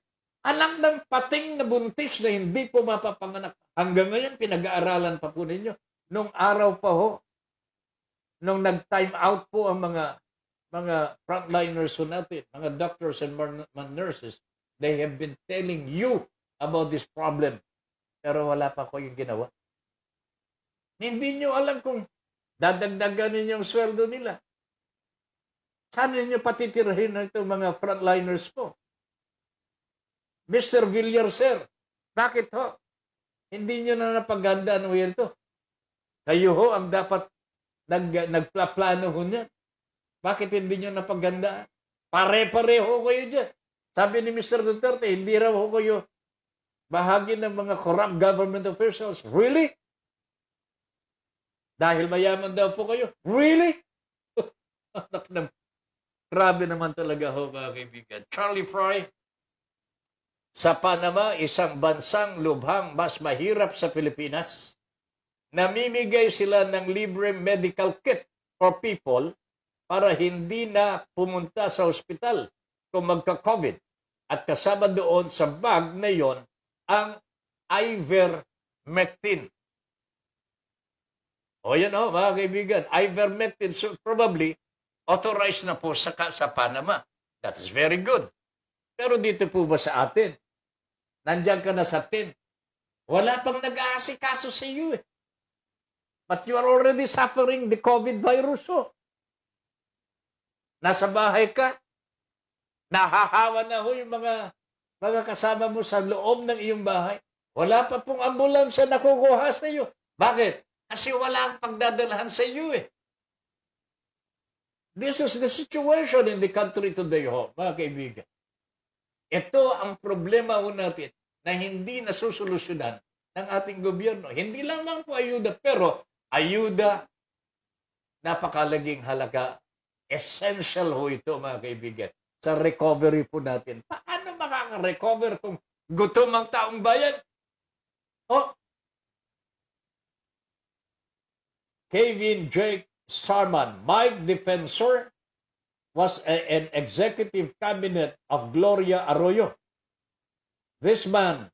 Alam ng pating na buntis na hindi po mapapanganak. Hanggang ngayon, pinag-aaralan pa po ninyo. Nung araw pa ho, nung nag-time out po ang mga mga frontliners ho natin, mga doctors and nurses, They have been telling you about this problem. Pero wala pa ko yung ginawa. Hindi nyo alam kung dadagdagan ninyo yung sweldo nila. Saan ninyo patitirahin na itong mga frontliners po? Mr. Villar, sir, bakit ho? Hindi nyo na napaganda ang to. Kayo ho ang dapat nag, nagplaplano ho niyan. Bakit hindi nyo napaganda? Pare-pareho kayo dyan. Sabi ni Mr. Duterte, hindi raw ho kayo bahagi ng mga corrupt government officials. Really? Dahil mayaman daw po kayo. Really? Anak naman. Grabe naman talaga ho mga kaibigan. Charlie Fry, sa Panama, isang bansang lubhang mas mahirap sa Pilipinas, namimigay sila ng libre medical kit for people para hindi na pumunta sa ospital kung magka-COVID. At kasama doon sa bag na yon ang ivermectin. O yan o, mga kaibigan, ivermectin. So probably, authorized na po sa, sa Panama. That is very good. Pero dito po ba sa atin? Nandiyan ka na sa tin. Wala pang nag-aasikaso sa iyo eh. But you are already suffering the COVID virus oh. Nasa bahay ka, Nahahawa na ho yung mga, mga kasama mo sa loob ng iyong bahay. Wala pa pong ambulansya na kukuha sa iyo. Bakit? Kasi wala ang pagdadalhan sa iyo eh. This is the situation in the country today ho, mga kaibigan. Ito ang problema ho natin na hindi nasusolusyonan ng ating gobyerno. Hindi lamang po ayuda, pero ayuda, napakalaging halaga. Essential ho ito, mga kaibigan sa recovery po natin. Paano makaka-recover kung gutom ang taong bayan? Oh, Kevin Jake Sarman, Mike Defensor, was a, an executive cabinet of Gloria Arroyo. This man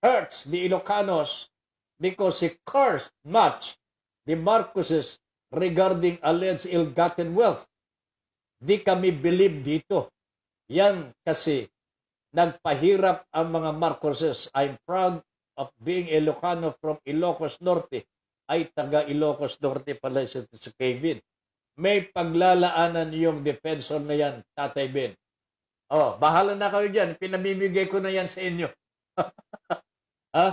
hurts the Ilocanos because he cursed much the Marcoses regarding alleged ill-gotten wealth. Di kami believe dito yan kasi nagpahirap ang mga Marcoses. I'm proud of being Ilocano from Ilocos Norte. Ay, taga Ilocos Norte pala si sa Kevin. May paglalaanan yung defensor na yan, Tatay Ben. Oh, bahala na kayo dyan. Pinamimigay ko na yan sa inyo. ha?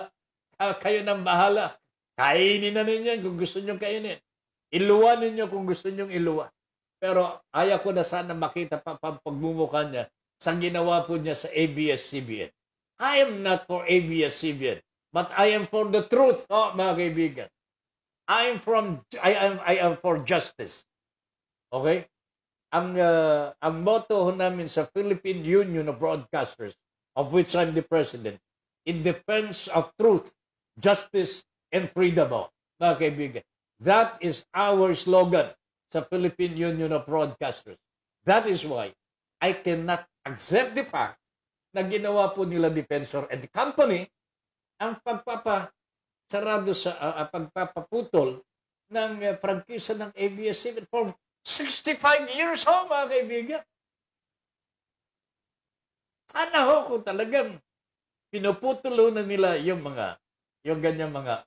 Kayo nang bahala. Kainin na ninyo kung gusto nyo kainin. Iluwa ninyo kung gusto nyo iluwa. Pero ayaw ko na sana makita pa pagmumukha niya sa ginawa po niya sa ABS-CBN. I am not for ABS-CBN, but I am for the truth, oh, mga kaibigan. I am from I am I am for justice. Okay? Ang uh, ang motto namin sa Philippine Union of Broadcasters, of which I'm the president, in defense of truth, justice, and freedom. Oh, mga kaibigan, that is our slogan sa Philippine Union of Broadcasters. That is why I cannot accept the fact na ginawa po nila Defensor and the company ang pagpapa sarado sa uh, pagpapaputol ng uh, prangkisa ng ABS-CBN for 65 years ho, mga kaibigan. Sana ho kung talagang pinuputulo na nila yung mga yung ganyan mga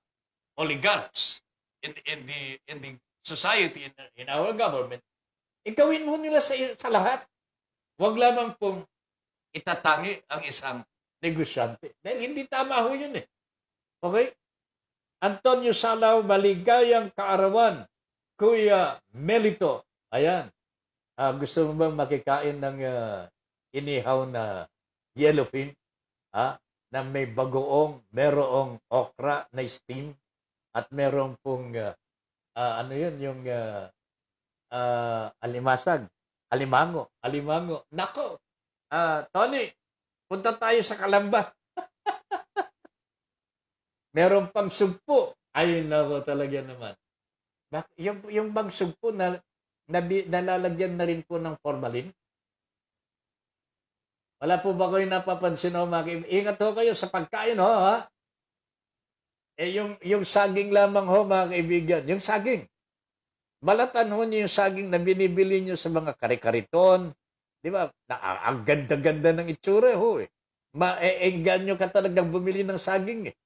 oligarchs in, in the in the society, in, in our government, igawin mo nila sa, sa lahat. Huwag lamang pong itatangi ang isang negosyante. Dahil hindi tama ho yun eh. Okay? Antonio Salaw, maligayang kaarawan. Kuya Melito. Ayan. Uh, gusto mo bang makikain ng uh, inihaw na yellowfin? Ha? Ah, na may bagoong, merong okra na steam at merong pong uh, uh, ano yun, yung uh, uh, alimasag, alimango, alimango. Nako, uh, Tony, punta tayo sa Kalamba. Meron pang sugpo. Ay, nako talaga naman. Yung, yung bang sugpo na, na, nalalagyan na rin po ng formalin? Wala po ba kayo napapansin o mga Ingat ho kayo sa pagkain ho, ha? Eh, yung, yung saging lamang ho, mga kaibigan, yung saging. Balatan ho niyo yung saging na binibili niyo sa mga karikariton. Di ba? Na, ah, ang ganda-ganda ng itsura ho eh. Maeenganyo eh, eh, ka talagang bumili ng saging eh.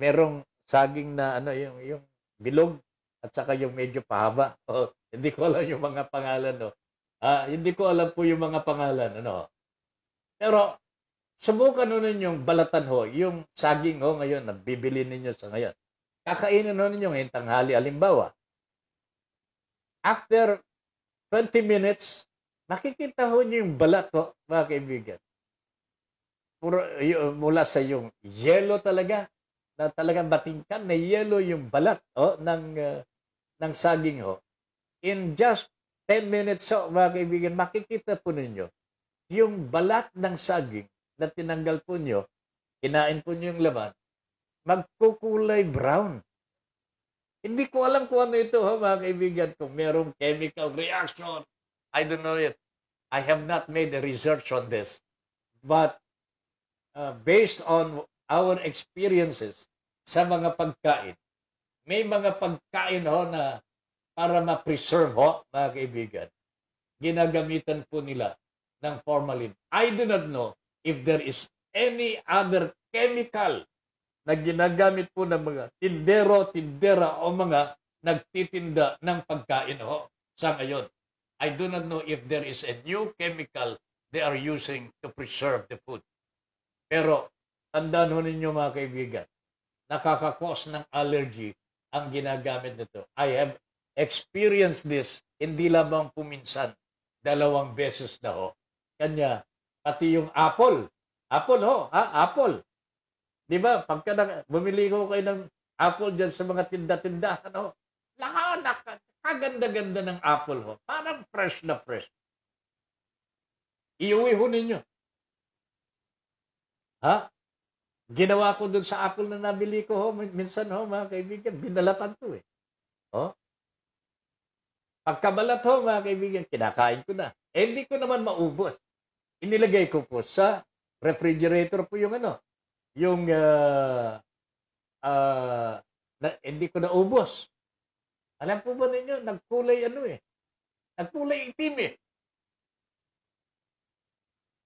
Merong saging na ano yung yung bilog at saka yung medyo pahaba. Oh, hindi ko alam yung mga pangalan no. Ah, hindi ko alam po yung mga pangalan ano. Pero Subukan nun ninyong balatan ho, yung saging ho ngayon na bibili ninyo sa ngayon. Kakainin nun ninyong hintanghali. Alimbawa, after 20 minutes, makikita ho niyo yung balat ho, mga kaibigan. Puro, mula sa yung yellow talaga, na talagang batingkan na yellow yung balat ho, ng, uh, ng saging ho. In just 10 minutes ho, mga kaibigan, makikita po ninyo yung balat ng saging na tinanggal po nyo, kinain po nyo yung laman, magkukulay brown. Hindi ko alam kung ano ito, ha, mga kaibigan, kung merong chemical reaction. I don't know it. I have not made a research on this. But uh, based on our experiences sa mga pagkain, may mga pagkain ho na para ma-preserve ho, mga kaibigan, ginagamitan po nila ng formalin. I do not know if there is any other chemical na ginagamit po ng mga tindero, tindera o mga nagtitinda ng pagkain ho sa ngayon. I do not know if there is a new chemical they are using to preserve the food. Pero tandaan ho ninyo mga kaibigan, nakakakos ng allergy ang ginagamit nito. I have experienced this hindi lamang puminsan, dalawang beses na ho. Kanya, Pati yung apple. Apple, ho. Ah, apple. Di ba? Pagka na, bumili ko kayo ng apple dyan sa mga tinda-tindahan, ho. Lahat, kaganda-ganda ng apple, ho. Parang fresh na fresh. Iuwi ho ninyo. Ha? Ginawa ko dun sa apple na nabili ko, ho. Minsan, ho, mga kaibigan, binalatan ko, eh. Ho? Pagkabalat, ho, mga kaibigan, kinakain ko na. Eh, hindi ko naman maubos inilagay ko po sa refrigerator po yung ano, yung uh, uh, na, hindi ko naubos. Alam po ba ninyo, nagkulay ano eh. Nagkulay itim eh.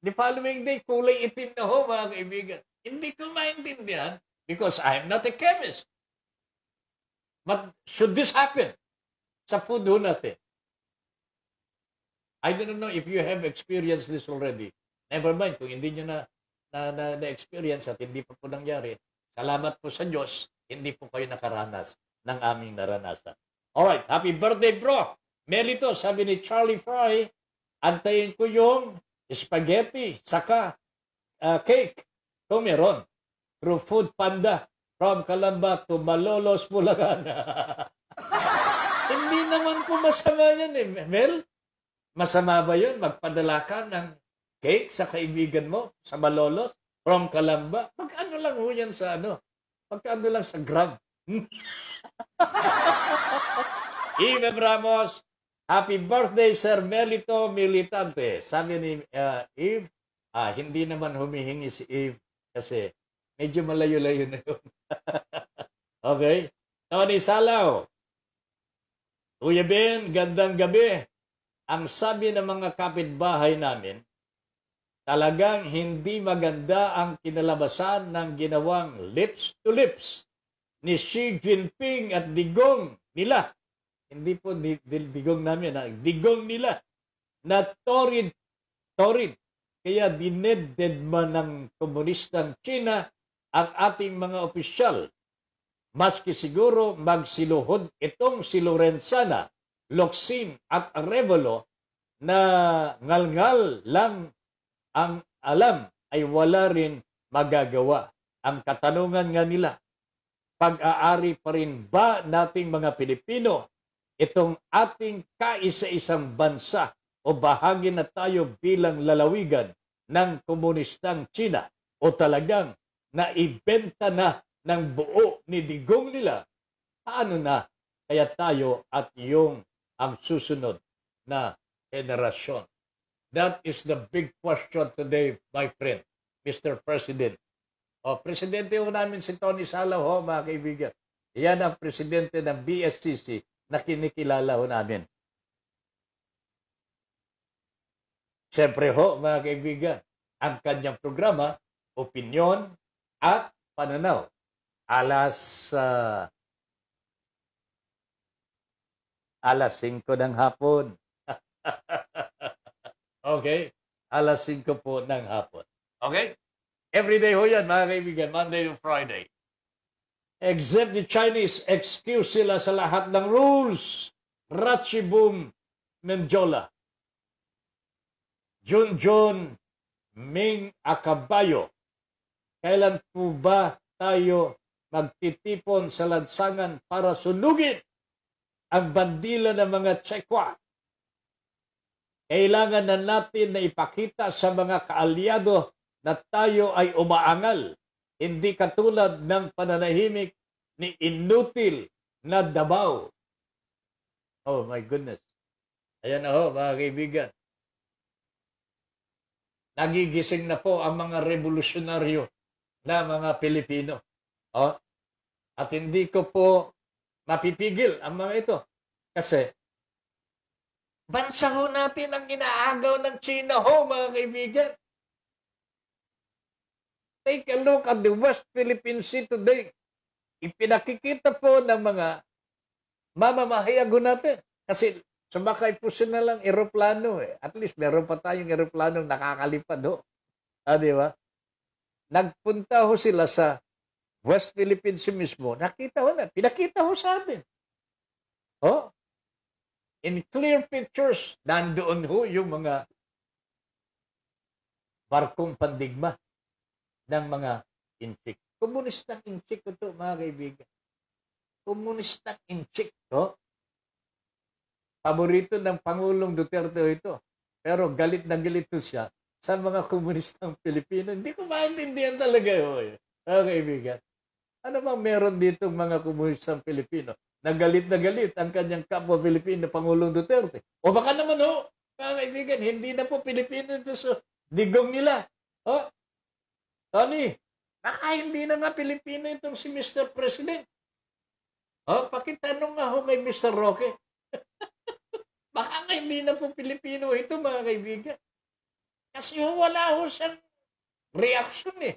The following day, kulay itim na ho mga kaibigan. Hindi ko maintindihan because I'm not a chemist. But should this happen sa food ho natin? I don't know if you have experienced this already. Never mind, kung hindi nyo na, na, na, na-experience at hindi pa po nangyari, salamat po sa Diyos, hindi po kayo nakaranas ng aming naranasan. All right, happy birthday bro! Merito, sabi ni Charlie Fry, antayin ko yung spaghetti, saka uh, cake, kung meron, through Food Panda, from Kalamba to Malolos, Bulacan. hindi naman po masama yan eh, Mel. Masama ba yun? Magpadala ka ng cake sa kaibigan mo, sa Malolos, from Calamba? Magkano lang ho yan sa ano? Magkano lang sa Grab? Imem Ramos, Happy birthday, Sir Melito Militante. Sabi ni uh, Eve, ah, hindi naman humihingi si Eve kasi medyo malayo-layo na yun. okay? Tony Salaw, Kuya Ben, gandang gabi ang sabi ng mga kapitbahay namin, talagang hindi maganda ang kinalabasan ng ginawang lips-to-lips ni Xi Jinping at digong nila. Hindi po di, digong namin, ha? Ah, digong nila na torrid, torrid. Kaya dinededma ng komunistang China ang ating mga opisyal. Maski siguro magsiluhod itong si Lorenzana Loksim at Revolo na ngalngal lang ang alam ay wala rin magagawa. Ang katanungan nga nila, pag-aari pa rin ba nating mga Pilipino itong ating kaisa-isang bansa o bahagi na tayo bilang lalawigan ng komunistang China o talagang naibenta na ng buo ni digong nila, paano na kaya tayo at yung ang susunod na generasyon? That is the big question today, my friend, Mr. President. O, presidente ho namin si Tony Salaw ho, mga kaibigan. Yan ang presidente ng BSCC na kinikilala ho namin. Siyempre ho, mga kaibigan, ang kanyang programa, opinyon at pananaw. Alas uh, alas 5 ng hapon. okay? Alas 5 po ng hapon. Okay? Every day ho yan, mga kaibigan, Monday to Friday. Except the Chinese, excuse sila sa lahat ng rules. Ratchibum Memjola. Junjun Ming Akabayo. Kailan po ba tayo magtitipon sa lansangan para sunugin ang bandila ng mga Tsekwa. Kailangan na natin na ipakita sa mga kaalyado na tayo ay umaangal, hindi katulad ng pananahimik ni inutil na Dabaw. Oh my goodness. Ayan na ho, mga kaibigan. Nagigising na po ang mga revolusyonaryo na mga Pilipino. Oh? At hindi ko po mapipigil ang mga ito. Kasi, bansa ho natin ang inaagaw ng China ho, mga kaibigan. Take a look at the West Philippine Sea today. Ipinakikita po ng mga mamamahayago natin. Kasi sumakay po sila lang eroplano eh. At least meron pa tayong eroplanong nakakalipad ho. Ah, di ba? Nagpunta ho sila sa West Philippines mismo, nakita ho na, pinakita ho sa atin. Oh, in clear pictures, nandoon ho yung mga barkong pandigma ng mga inchik. Komunistang inchik ito, mga kaibigan. Komunistang inchik ito. Oh. Paborito ng Pangulong Duterte ito. Pero galit na galit siya sa mga komunistang Pilipino. Hindi ko maintindihan talaga yun, eh. mga kaibigan. Ano bang meron dito mga komunistang Pilipino? Nagalit na galit ang kanyang kapwa Pilipino, Pangulong Duterte. O baka naman ho, oh, mga kaibigan, hindi na po Pilipino ito sa digong nila. O, Tony, baka hindi na nga Pilipino itong si Mr. President. O, pakitanong nga ho kay Mr. Roque. baka nga hindi na po Pilipino ito, mga kaibigan. Kasi wala ho siyang reaction eh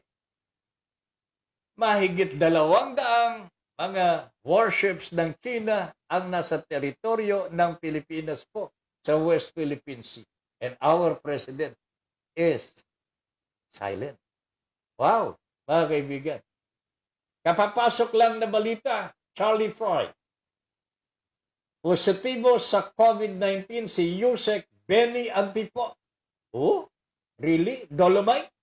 mahigit dalawang daang mga warships ng China ang nasa teritoryo ng Pilipinas po sa West Philippine Sea. And our president is silent. Wow, mga kaibigan. Kapapasok lang na balita, Charlie Fry. Positibo sa COVID-19 si Yusek Benny Antipo. Oh, really? Dolomite?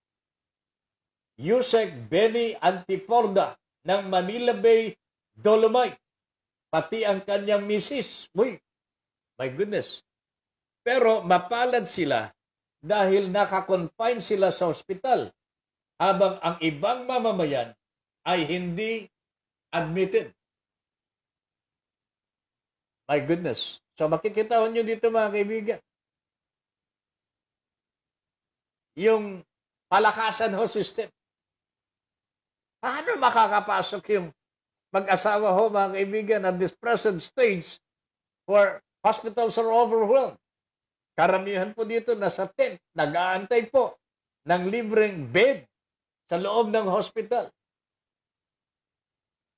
Yusek Benny Antiporda ng Manila Bay Dolomite. Pati ang kanyang misis. Uy, my goodness. Pero mapalad sila dahil nakakonfine sila sa ospital habang ang ibang mamamayan ay hindi admitted. My goodness. So makikita nyo dito mga kaibigan. Yung palakasan ho system Paano makakapasok yung mag-asawa ho, mga kaibigan, at this present stage where hospitals are overwhelmed? Karamihan po dito nasa tent, nag-aantay po ng libreng bed sa loob ng hospital.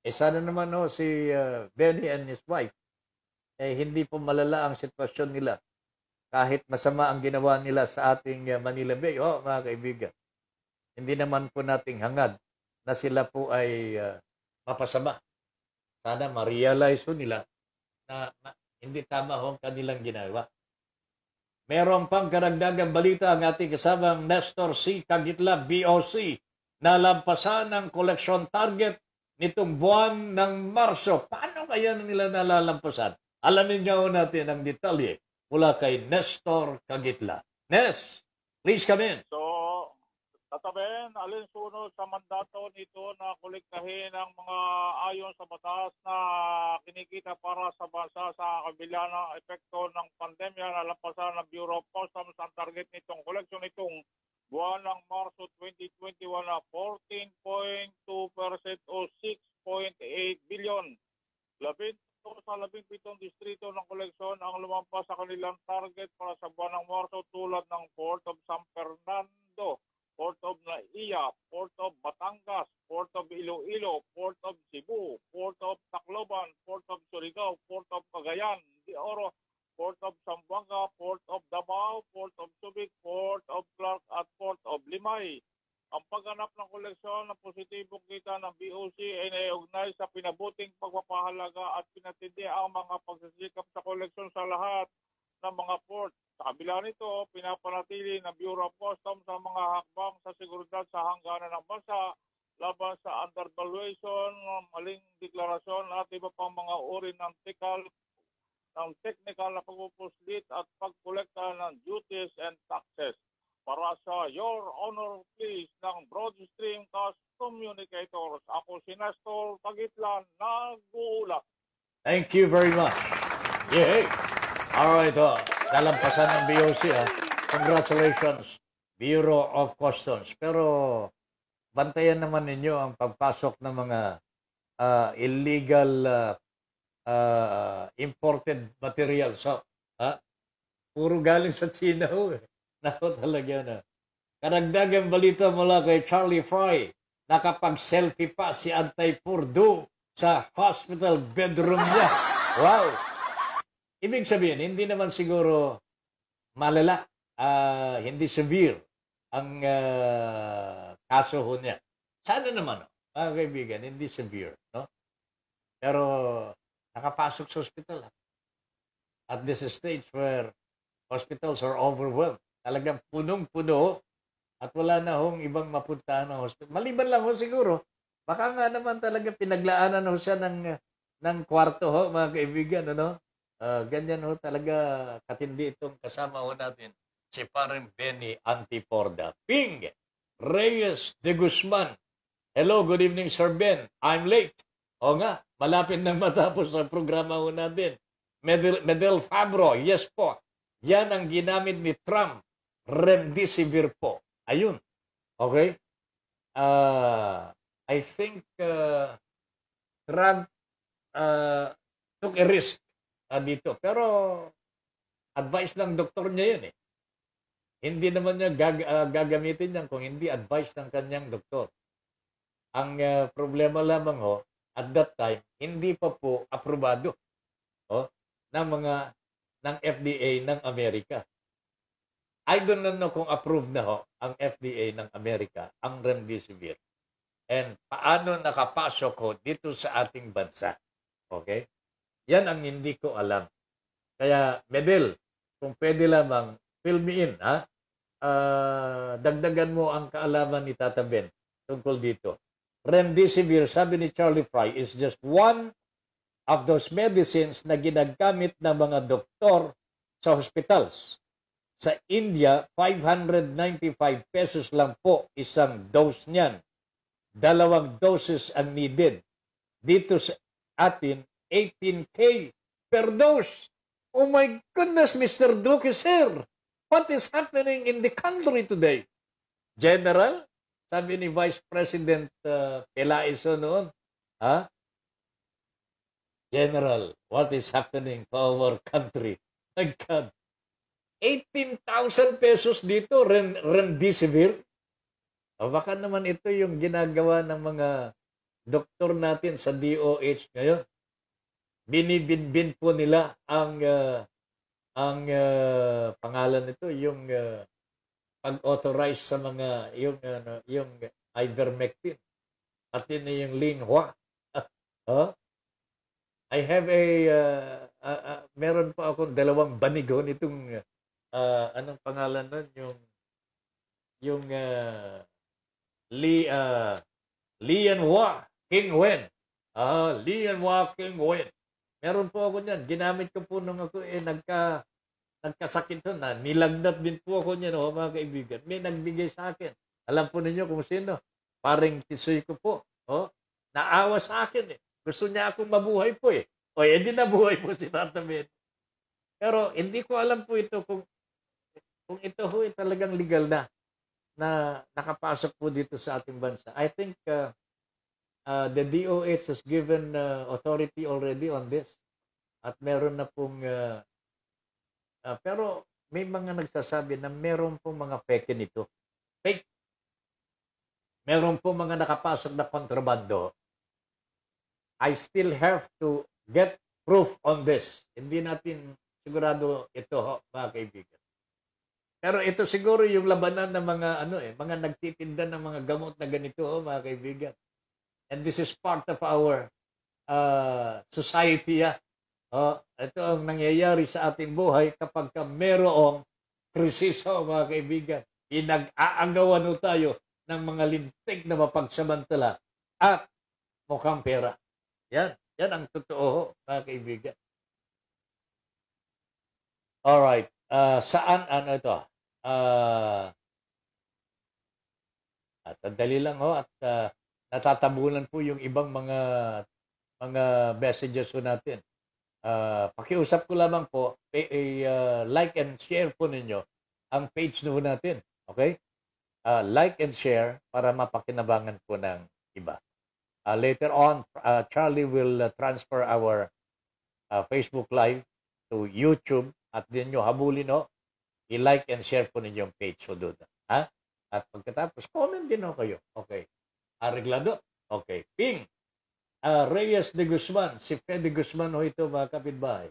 Eh sana naman ho, si uh, Benny and his wife, eh hindi po malala ang sitwasyon nila kahit masama ang ginawa nila sa ating uh, Manila Bay. Oh, mga kaibigan, hindi naman po nating hangad na sila po ay uh, mapasama. Sana ma-realize nila na, na hindi tama ho ang kanilang ginawa. Meron pang karagdagang balita ang ating kasamang Nestor C. Kagitla, BOC, na lampasan ang collection target nitong buwan ng Marso. Paano kaya nila nalalampasan? Alamin niyo natin ang detalye mula kay Nestor Kagitla. Nes, please come in. So, tatabin alinsunod sa mandato nito na kolektahin ang mga ayon sa batas na kinikita para sa bansa sa kabila ng epekto ng pandemya na lampasan ng Bureau of Customs ang target nitong koleksyon nitong buwan ng Marso 2021 na 14.2% o 6.8 billion. Labing sa labing pitong distrito ng koleksyon ang lumampas sa kanilang target para sa buwan ng Marso tulad ng Port of San Fernando, Port of Naiya, Port of Batangas, Port of Iloilo, Port of Cebu, Port of Tacloban, Port of Surigao, Port of Cagayan, De Oro, Port of Zamboanga, Port of Davao, Port of Subic, Port of Clark at Port of Limay. Ang pagganap ng koleksyon ng positibong kita ng BOC ay naiugnay sa pinabuting pagpapahalaga at pinatindi ang mga pagsisikap sa koleksyon sa lahat ng mga port sa kabila nito, pinapanatili ng Bureau of Customs ang mga hakbang sa seguridad sa hangganan ng bansa laban sa undervaluation, maling deklarasyon at iba pang mga uri ng technical, ng technical na pagpupuslit at pagkolekta ng duties and taxes. Para sa Your Honor, please, ng Broadstream Cast Communicators, ako si Nestor Pagitlan, nag-uulat. Thank you very much. Yay! All right, uh, lalampasan ng BOC. Ha? Congratulations, Bureau of Customs. Pero bantayan naman ninyo ang pagpasok ng mga uh, illegal uh, uh, imported materials. So, ha? Puro galing sa China. Ho. Eh. Nako talaga na. Karagdagang balita mula kay Charlie Fry. Nakapag-selfie pa si Antay Purdu sa hospital bedroom niya. Wow! Ibig sabihin, hindi naman siguro malala, uh, hindi severe ang uh, kaso ho niya. Sana ano naman, no? mga kaibigan, hindi severe. No? Pero nakapasok sa hospital. Ah. At this stage where hospitals are overwhelmed. Talagang punong-puno at wala na hong ibang mapuntahan ng hospital. Maliban lang ho siguro, baka nga naman talaga pinaglaanan ho siya ng, ng kwarto ho, mga kaibigan, ano? Uh, ganyan ho talaga katindi itong kasama ho natin si Parin Benny Antiporda. Ping Reyes de Guzman. Hello, good evening Sir Ben. I'm late. O nga, malapit nang matapos ang programa ho natin. Medel, Medel Fabro, yes po. Yan ang ginamit ni Trump. Remdesivir po. Ayun. Okay? Uh, I think uh, Trump uh, took a risk ah, dito. Pero advice ng doktor niya yun eh. Hindi naman niya gag, uh, gagamitin yan kung hindi advice ng kanyang doktor. Ang uh, problema lamang ho, at that time, hindi pa po aprobado oh, ng mga ng FDA ng Amerika. I don't know kung approved na ho ang FDA ng Amerika, ang remdesivir. And paano nakapasok ho dito sa ating bansa. Okay? Yan ang hindi ko alam. Kaya, Medel, kung pwede lamang, fill me in, ha? Uh, dagdagan mo ang kaalaman ni Tata Ben tungkol dito. Remdesivir, sabi ni Charlie Fry, is just one of those medicines na ginagamit ng mga doktor sa hospitals. Sa India, 595 pesos lang po isang dose niyan. Dalawang doses ang needed. Dito sa atin, 18K per dose. Oh my goodness, Mr. Duque, sir. What is happening in the country today? General, sabi ni Vice President uh, noon, ha? General, what is happening to our country? My God. 18,000 pesos dito, ren rendisivir. O baka naman ito yung ginagawa ng mga doktor natin sa DOH ngayon binibinbin po nila ang uh, ang uh, pangalan nito yung uh, pag-authorize sa mga yung ano uh, yung ivermectin at yun yung linhua huh? I have a uh, uh, uh, meron pa akong dalawang banigo nitong uh, anong pangalan nun yung yung uh, Li uh, Lian Hua King Wen ah uh, Lian Hua King Wen Meron po ako niyan. Ginamit ko po nung ako eh nagka nagkasakit doon na. Nilagnat din po ako niyan oh, mga kaibigan. May nagbigay sa akin. Alam po ninyo kung sino. Paring tisoy ko po. Oh, naawa sa akin eh. Gusto niya akong mabuhay po eh. O edi eh, nabuhay po si Tatamin. Pero hindi ko alam po ito kung kung ito ho eh, talagang legal na na nakapasok po dito sa ating bansa. I think uh, uh, the DOH has given uh, authority already on this at meron na pong uh, uh, pero may mga nagsasabi na meron pong mga fake nito. Fake. Meron pong mga nakapasok na kontrabando. I still have to get proof on this. Hindi natin sigurado ito mga kaibigan. Pero ito siguro yung labanan ng mga ano eh, mga nagtitinda ng mga gamot na ganito ho, mga kaibigan. And this is part of our uh, society. Uh, ito ang nangyayari sa ating buhay kapag ka merong krisiso, oh, mga kaibigan. Inag-aagawan tayo ng mga lintik na mapagsamantala at mukhang pera. Yan. Yan ang totoo, mga kaibigan. Alright. Uh, saan, ano ito? Uh, sandali lang ho oh, at uh, natatabunan po yung ibang mga mga messages po natin. Uh, pakiusap ko lamang po, pay, uh, eh, ah, like and share po ninyo ang page na natin. Okay? Uh, like and share para mapakinabangan po ng iba. Uh, later on, uh, Charlie will uh, transfer our uh, Facebook Live to YouTube at din nyo habulin no, oh. i-like and share po ninyo yung page. So, doon. Ha? At pagkatapos, comment din ho kayo. Okay. Arreglado? Okay. Ping. uh, ah, Reyes de Guzman, si Fede Guzman ho ito mga kapitbahay.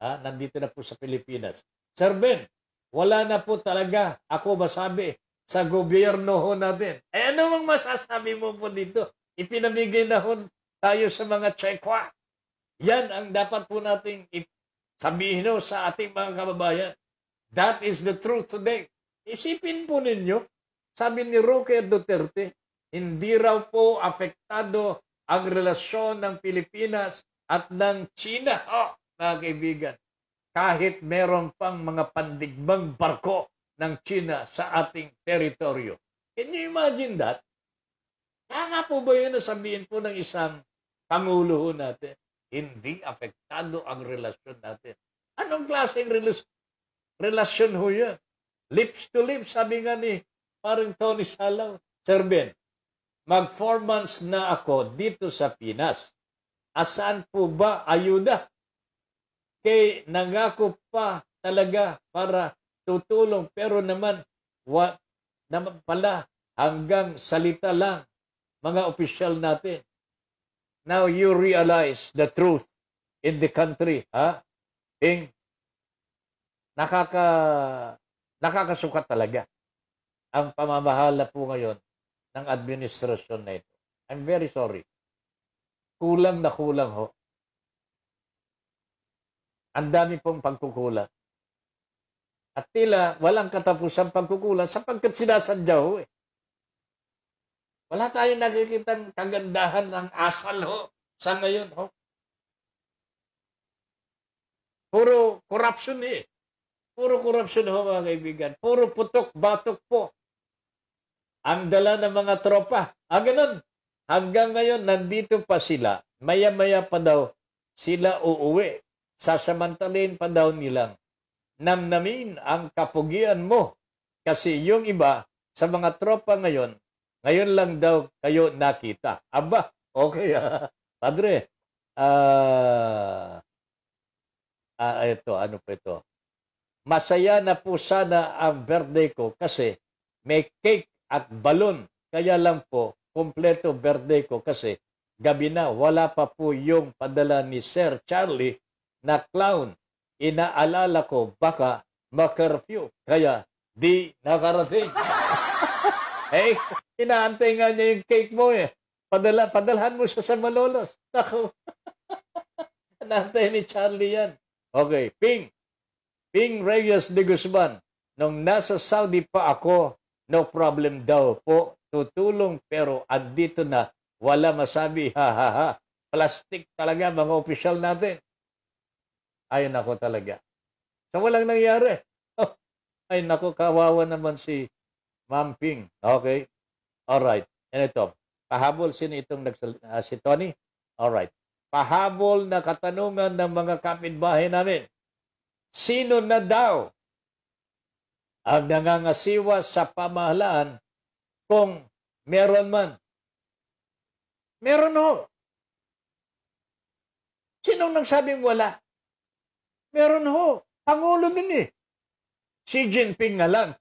Ha? Nandito na po sa Pilipinas. Sir Ben, wala na po talaga ako masabi sa gobyerno ho natin. Eh ano mang masasabi mo po dito? Ipinamigay na ho tayo sa mga Tsekwa. Yan ang dapat po nating sabihin ho sa ating mga kababayan. That is the truth today. Isipin po ninyo, sabi ni Roque Duterte, hindi raw po apektado ang relasyon ng Pilipinas at ng China, oh, mga kaibigan. Kahit meron pang mga pandigmang barko ng China sa ating teritoryo. Can you imagine that? Tama po ba yun na sabihin po ng isang Pangulo natin? Hindi apektado ang relasyon natin. Anong klaseng relasyon? Relasyon ho yan. Lips to lips, sabi nga ni parang Tony Salaw, Sir Ben, mag four months na ako dito sa Pinas. Asan po ba ayuda? Kay nangako pa talaga para tutulong pero naman wa, naman pala hanggang salita lang mga opisyal natin. Now you realize the truth in the country, ha? Ping, nakaka, nakakasukat talaga ang pamamahala po ngayon ng administrasyon na ito. I'm very sorry. Kulang na kulang ho. Ang dami pong pagkukulang. At tila walang katapusan pagkukulang sapagkat sinasadya ho eh. Wala tayong nakikitang kagandahan ng asal ho sa ngayon ho. Puro corruption eh. Puro corruption ho mga kaibigan. Puro putok-batok po ang dala ng mga tropa. Ah, ganun. Hanggang ngayon, nandito pa sila. Maya-maya pa daw sila uuwi. Sasamantalin pa daw nilang namnamin ang kapugian mo. Kasi yung iba sa mga tropa ngayon, ngayon lang daw kayo nakita. Aba, okay. Ah. Padre, ah, uh, ah, uh, ito, ano po ito? Masaya na po sana ang birthday ko kasi may cake at balon. Kaya lang po, kompleto birthday ko kasi gabi na wala pa po yung padala ni Sir Charlie na clown. Inaalala ko baka makerfew. Kaya di nakarating. eh, inaantay nga niya yung cake mo eh. Padala, padalhan mo siya sa malolos. Ako. Inaantay ni Charlie yan. Okay, Ping. Ping Reyes de Guzman. Nung nasa Saudi pa ako, No problem daw po. Tutulong pero dito na. Wala masabi. Ha ha ha. Plastic talaga mga official natin. Ay nako talaga. So walang nangyari. ay nako kawawa naman si Ma'am Ping. Okay? Alright. And ito. Pahabol sino itong nagsal- uh, ah, si Tony? All right. Pahabol na katanungan ng mga kapitbahay namin. Sino na daw ang nangangasiwa sa pamahalaan kung meron man. Meron ho. Sinong nagsabing wala? Meron ho. Pangulo din eh. Si Jinping na lang.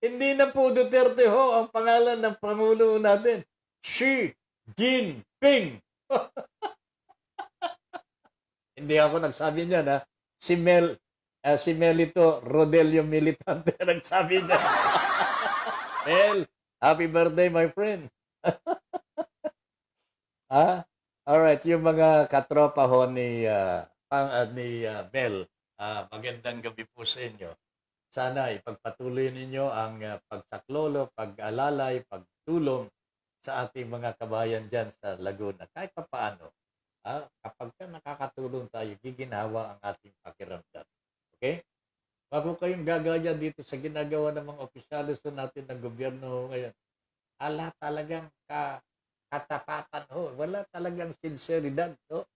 Hindi na po Duterte ho ang pangalan ng Pangulo natin. Xi Jinping. Hindi ako nagsabi niya na si Mel uh, si Melito Rodelio Militante nagsabi niya. Mel, happy birthday my friend. ah, all right, yung mga katropa ho ni ah, pang, uh, ni uh, Mel, uh, magandang gabi po sa inyo. Sana ipagpatuloy ninyo ang uh, pagsaklolo, pag-alalay, pagtulong sa ating mga kabayan dyan sa Laguna kahit pa paano ah, kapag ka nakakatulong tayo, giginawa ang ating pakiramdam. Okay? Bago kayong gagaya dito sa ginagawa ng mga opisyalis natin ng gobyerno ngayon, ala talagang ka, katapatan ho. Wala talagang sinseridad. No?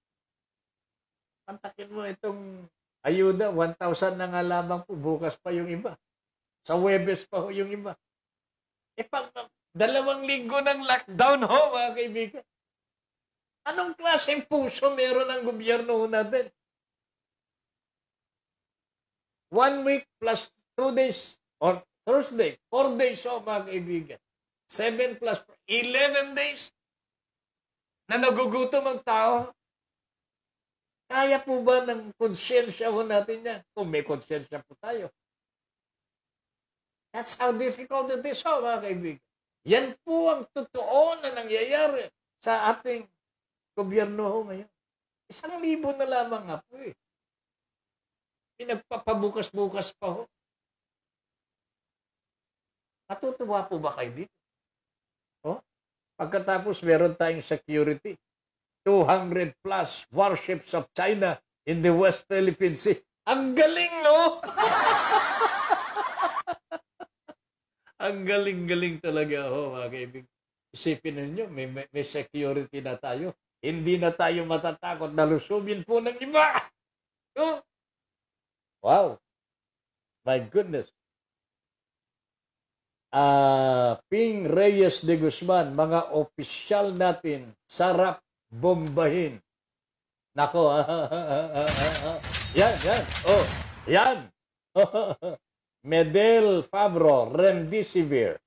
Pantakin mo itong ayuda, 1,000 na nga lamang po, bukas pa yung iba. Sa Webes pa ho yung iba. E pang dalawang linggo ng lockdown ho, mga kaibigan. Anong klaseng puso meron ang gobyerno natin? One week plus two days or Thursday, four days o oh, mga Seven plus four, eleven days na nagugutom ang tao. Kaya po ba ng konsyensya ho natin yan? Kung may konsyensya po tayo. That's how difficult it is, oh, mga kaibigan. Yan po ang totoo na nangyayari sa ating gobyerno ho ngayon. Isang libo na lamang nga po eh. Pinagpapabukas-bukas pa ho. Matutuwa po ba kayo dito? Oh? Pagkatapos meron tayong security. 200 plus warships of China in the West Philippine Sea. Ang galing, no? Ang galing-galing talaga ho, mga kaibig. Isipin ninyo, may, may, may security na tayo. Hindi na tayo matatakot na lusubin po ng iba. No? Wow. My goodness. Uh, Ping Reyes de Guzman, mga opisyal natin, sarap bombahin. Nako. yan, yan. Oh, yan. Medel Favro, Remdesivir,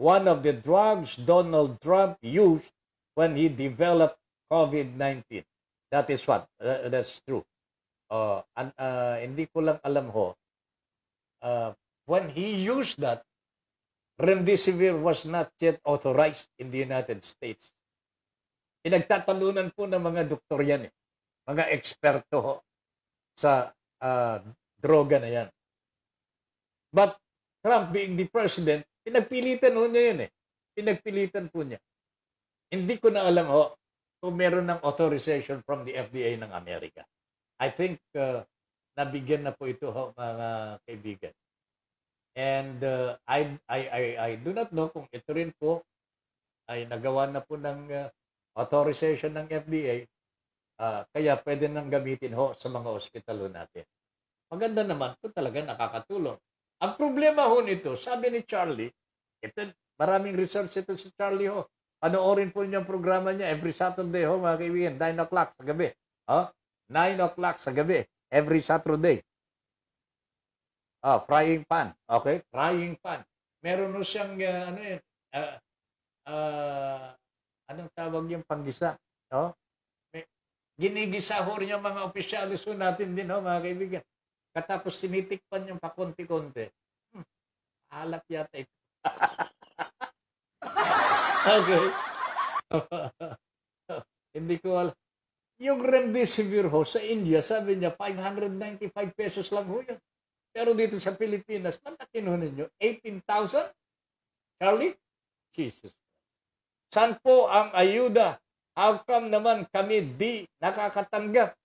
one of the drugs Donald Trump used when he developed COVID-19. That is what? Uh, that's true. Uh, and, uh, hindi ko lang alam ho, uh, when he used that, remdesivir was not yet authorized in the United States. Pinagtatalunan po ng mga doktor yan eh. Mga eksperto ho sa uh, droga na yan. But Trump being the president, pinagpilitan ho niya yun eh. Pinagpilitan po niya. Hindi ko na alam ho So meron ng authorization from the FDA ng Amerika. I think uh, nabigyan na po ito ho, mga kaibigan. And uh, I, I, I, I do not know kung ito rin po ay nagawa na po ng uh, authorization ng FDA. Uh, kaya pwede nang gamitin ho sa mga ospital ho natin. Maganda naman po talaga nakakatulong. Ang problema ho nito, sabi ni Charlie, ito, maraming research ito si Charlie ho. Panoorin po niyo ang programa niya every Saturday ho mga kaibigan, 9 o'clock sa gabi. Oh, 9 o'clock sa gabi every Saturday. Ah, oh, frying pan. Okay, frying pan. Meron no siyang uh, ano yun, uh, uh, anong tawag yung panggisa? No? May, ginigisa ho rin yung mga opisyalis ho natin din ho mga kaibigan. Katapos sinitikpan yung pakunti-kunti. Hmm, alat yata ito. okay. Hindi ko alam. Yung remdesivir ho sa India, sabi niya, 595 pesos lang ho yun. Pero dito sa Pilipinas, patakin ho ninyo, 18,000? Charlie? Jesus Saan po ang ayuda? How come naman kami di nakakatanggap?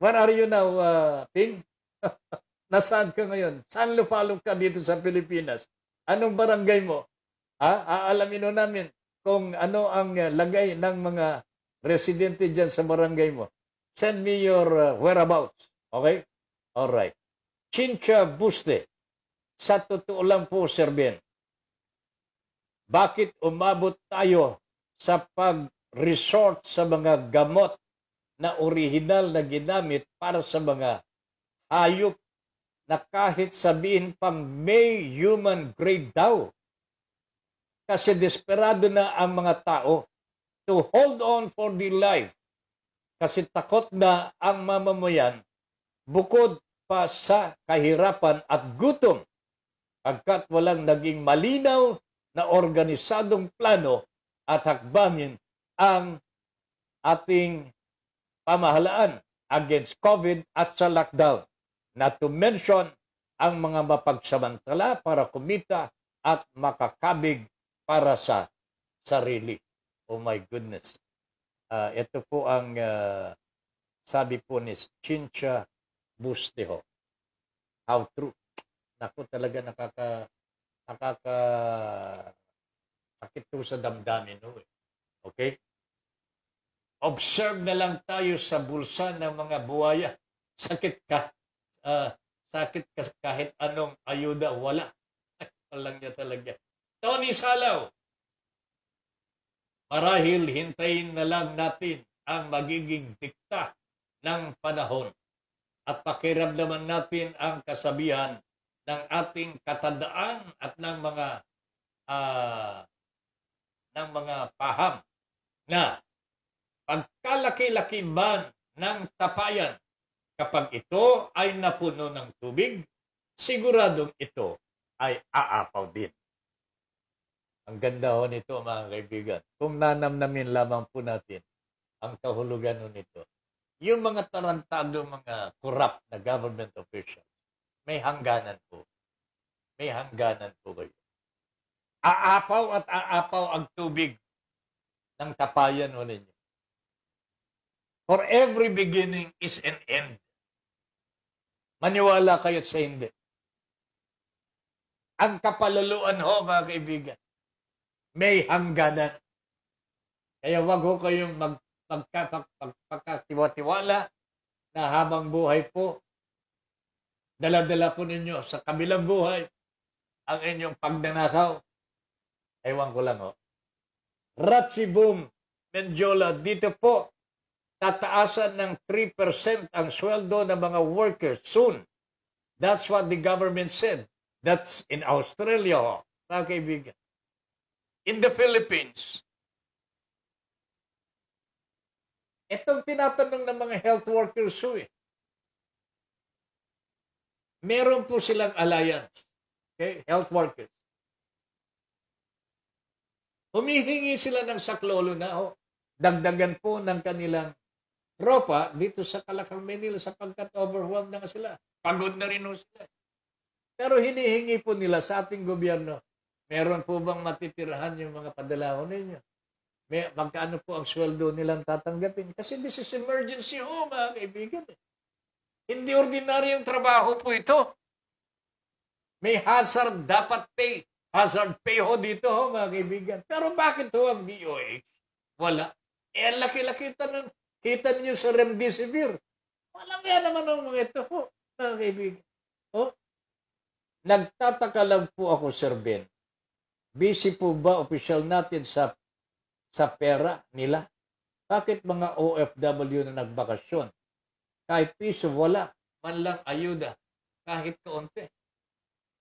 Where are you now, uh, Ting? Nasaan ka ngayon? Saan lupalong ka dito sa Pilipinas? Anong barangay mo? Ha? Aalamin nun namin kung ano ang eh, lagay ng mga residente dyan sa barangay mo. Send me your uh, whereabouts. Okay? Alright. Chincha Buste. Sa totoo lang po, Sir Ben, bakit umabot tayo sa pag-resort sa mga gamot na orihinal na ginamit para sa mga hayop na kahit sabihin pang may human grade daw kasi desperado na ang mga tao to hold on for their life kasi takot na ang mamamayan bukod pa sa kahirapan at gutom agkat walang naging malinaw na organisadong plano at hakbangin ang ating pamahalaan against COVID at sa lockdown. Not to mention ang mga mapagsamantala para kumita at makakabig para sa sarili. Oh my goodness. Uh, ito po ang uh, sabi po ni Chincha Busteho. How true. Naku talaga nakaka nakaka sakit po sa damdamin. No? Eh. Okay? Observe na lang tayo sa bulsa ng mga buwaya. Sakit ka. Uh, sakit ka kahit anong ayuda. Wala. Walang niya talaga. Tony Salaw. Marahil hintayin na lang natin ang magiging dikta ng panahon at pakiramdaman natin ang kasabihan ng ating katandaan at ng mga uh, ng mga paham na pagkalaki-laki man ng tapayan kapag ito ay napuno ng tubig, siguradong ito ay aapaw din. Ang ganda ho nito mga kaibigan. Kung nanamnamin lamang po natin ang kahulugan ho nito, yung mga tarantado, mga corrupt na government officials, may hangganan po. May hangganan po kayo. Aapaw at aapaw ang tubig ng tapayan ho ninyo. For every beginning is an end. Maniwala kayo sa hindi. Ang kapalaluan ho, mga kaibigan, may hangganan. Kaya wag ho kayong mag, magka, pag, pag, na habang buhay po, daladala po ninyo sa kabilang buhay ang inyong pagnanakaw. Ewan ko lang ho. Ratsi Boom Menjola, dito po tataasan ng 3% ang sweldo ng mga workers soon. That's what the government said. That's in Australia ho, mga kaibigan in the Philippines. Itong tinatanong ng mga health workers ho eh. Meron po silang alliance. Okay? Health workers. Humihingi sila ng saklolo na ho. Dagdagan po ng kanilang tropa dito sa Calacang Manila sapagkat overwhelmed na sila. Pagod na rin ho sila. Pero hinihingi po nila sa ating gobyerno Meron po bang matitirahan yung mga padalao ninyo? May, magkaano po ang sweldo nilang tatanggapin? Kasi this is emergency home, mga kaibigan. Eh. Hindi ordinaryong trabaho po ito. May hazard dapat pay. Hazard pay ho dito, ho, mga kaibigan. Pero bakit ho ang DOH? Wala. Eh, laki-laki kita, ng, kita nyo sa remdesivir. Walang yan naman ang mga ito ho, mga kaibigan. Ho? Oh, nagtataka lang po ako, Sir Ben. Busy po ba official natin sa sa pera nila? Bakit mga OFW na nagbakasyon? Kahit piso wala, man lang ayuda, kahit kaunti.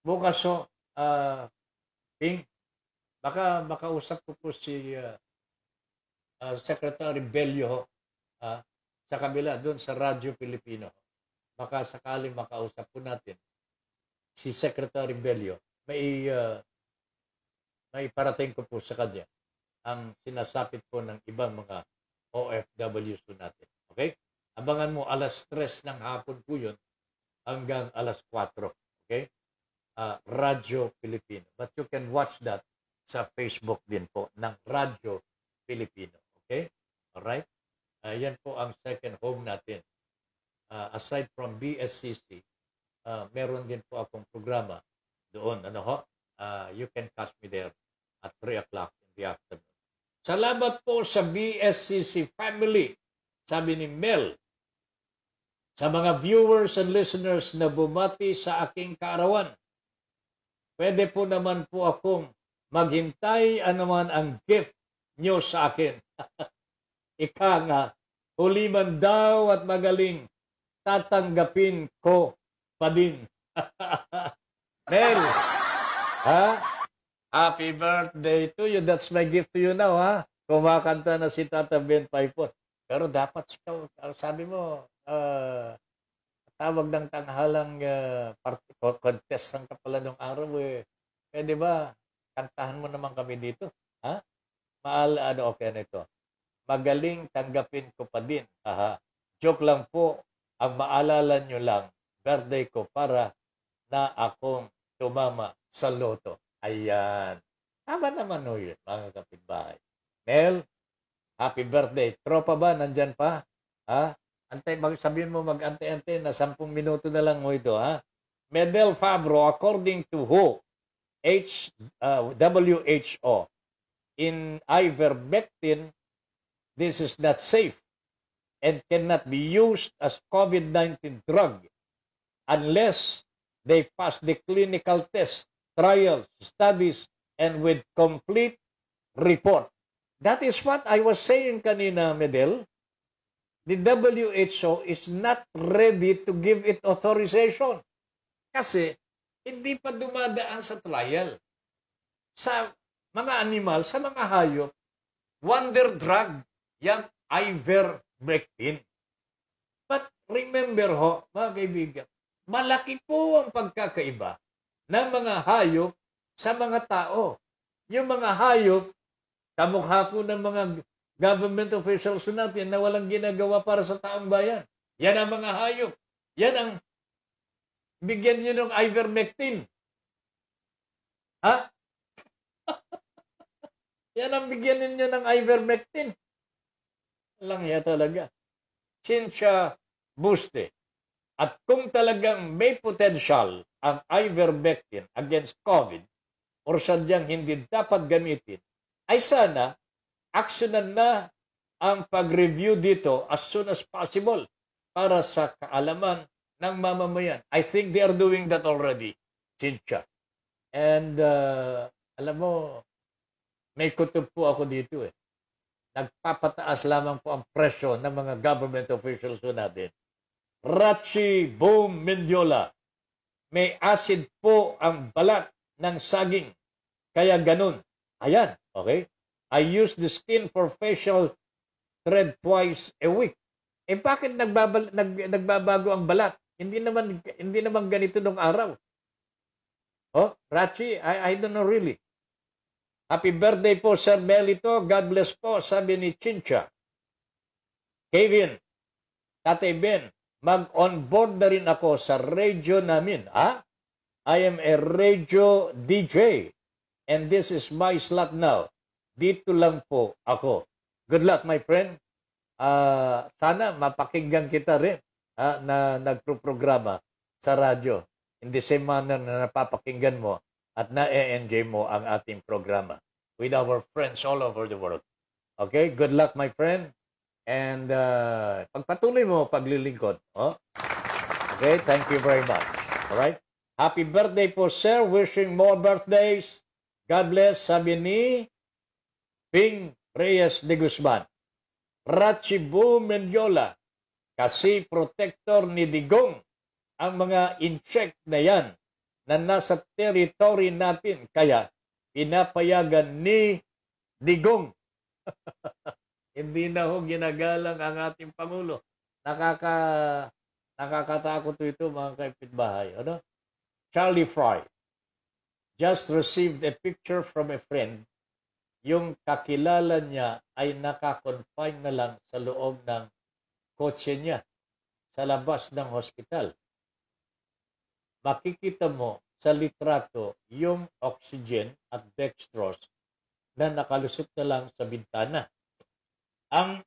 Bukas so, uh, ah, Ping, baka makausap ko po si uh, uh, Secretary Belio uh, sa kabila doon sa Radyo Pilipino. Baka sakaling makausap po natin si Secretary Belio. May uh, na iparating ko po sa kanya ang sinasapit po ng ibang mga OFWs po natin. Okay? Abangan mo alas 3 ng hapon po yun hanggang alas 4. Okay? Uh, Radyo Pilipino. But you can watch that sa Facebook din po ng Radyo Pilipino. Okay? Alright? Uh, yan po ang second home natin. Uh, aside from BSCC, uh, ah, meron din po akong programa doon. Ano ho? uh, you can catch me there at 3 o'clock in the afternoon. Salamat po sa BSCC family, sabi ni Mel. Sa mga viewers and listeners na bumati sa aking kaarawan, pwede po naman po akong maghintay anuman ang gift nyo sa akin. Ika nga, huli man daw at magaling, tatanggapin ko pa din. Mel, Ha? Happy birthday to you. That's my gift to you now, ha? Kumakanta na si Tata Ben Paipon. Pero dapat siya, ah, sabi mo, uh, tawag ng tanghalang uh, part- contest ng kapala nung araw eh. Eh, di ba? Kantahan mo naman kami dito. Ha? Maal, ano, okay na ano ito. Magaling tanggapin ko pa din. Aha. Joke lang po. Ang maalala nyo lang, birthday ko para na akong tumama sa loto. Ayan. Tama naman ho yun, mga kapitbahay. Mel, happy birthday. Tropa ba? Nandyan pa? Ha? Antay, mag, sabihin mo mag ante ante na 10 minuto na lang mo ito, ha? Medel Fabro, according to who? H, uh, WHO. In ivermectin, this is not safe and cannot be used as COVID-19 drug unless they pass the clinical tests, trials, studies, and with complete report. That is what I was saying kanina, Medel. The WHO is not ready to give it authorization kasi hindi pa dumadaan sa trial. Sa mga animal, sa mga hayop, wonder drug, yung ivermectin. But remember ho, mga kaibigan, Malaki po ang pagkakaiba ng mga hayop sa mga tao. Yung mga hayop, kamukha po ng mga government officials natin na walang ginagawa para sa taong bayan. Yan ang mga hayop. Yan ang bigyan niyo ng ivermectin. Ha? Yan ang bigyan niyo ng ivermectin. Lang yan talaga. Chincha Buste. At kung talagang may potential ang ivermectin against COVID or sadyang hindi dapat gamitin, ay sana aksyonan na ang pag-review dito as soon as possible para sa kaalaman ng mamamayan. I think they are doing that already, Chincha. And uh, alam mo, may kutub po ako dito eh. Nagpapataas lamang po ang presyo ng mga government officials po natin Rachi Boom Mendiola. May acid po ang balat ng saging. Kaya ganun. Ayan, okay? I use the skin for facial thread twice a week. Eh bakit nagbabal, nag, nagbabago ang balat? Hindi naman hindi naman ganito nung araw. Oh, Rachi, I, I don't know really. Happy birthday po, Sir Melito. God bless po, sabi ni Chincha. Kevin, Tatay Ben, Ma'am, on board na rin ako sa radio namin. Ah? I am a radio DJ. And this is my slot now. Dito lang po ako. Good luck, my friend. Uh, sana mapakinggan kita rin ah, na nagpro-programa sa radyo. In the same manner na napapakinggan mo at na-enjoy mo ang ating programa with our friends all over the world. Okay? Good luck, my friend. And uh, pagpatuloy mo paglilingkod. Oh? Okay, thank you very much. All right? Happy birthday po, sir. Wishing more birthdays. God bless, sabi ni Ping Reyes de Guzman. Rachibu Mendiola, kasi protector ni Digong ang mga insect na yan na nasa territory natin. Kaya pinapayagan ni Digong Hindi na ho ginagalang ang ating Pangulo. Nakaka, nakakatakot ito mga kaipitbahay. Ano? Charlie Fry just received a picture from a friend. Yung kakilala niya ay nakakonfine na lang sa loob ng kotse niya sa labas ng hospital. Makikita mo sa litrato yung oxygen at dextrose na nakalusot na lang sa bintana ang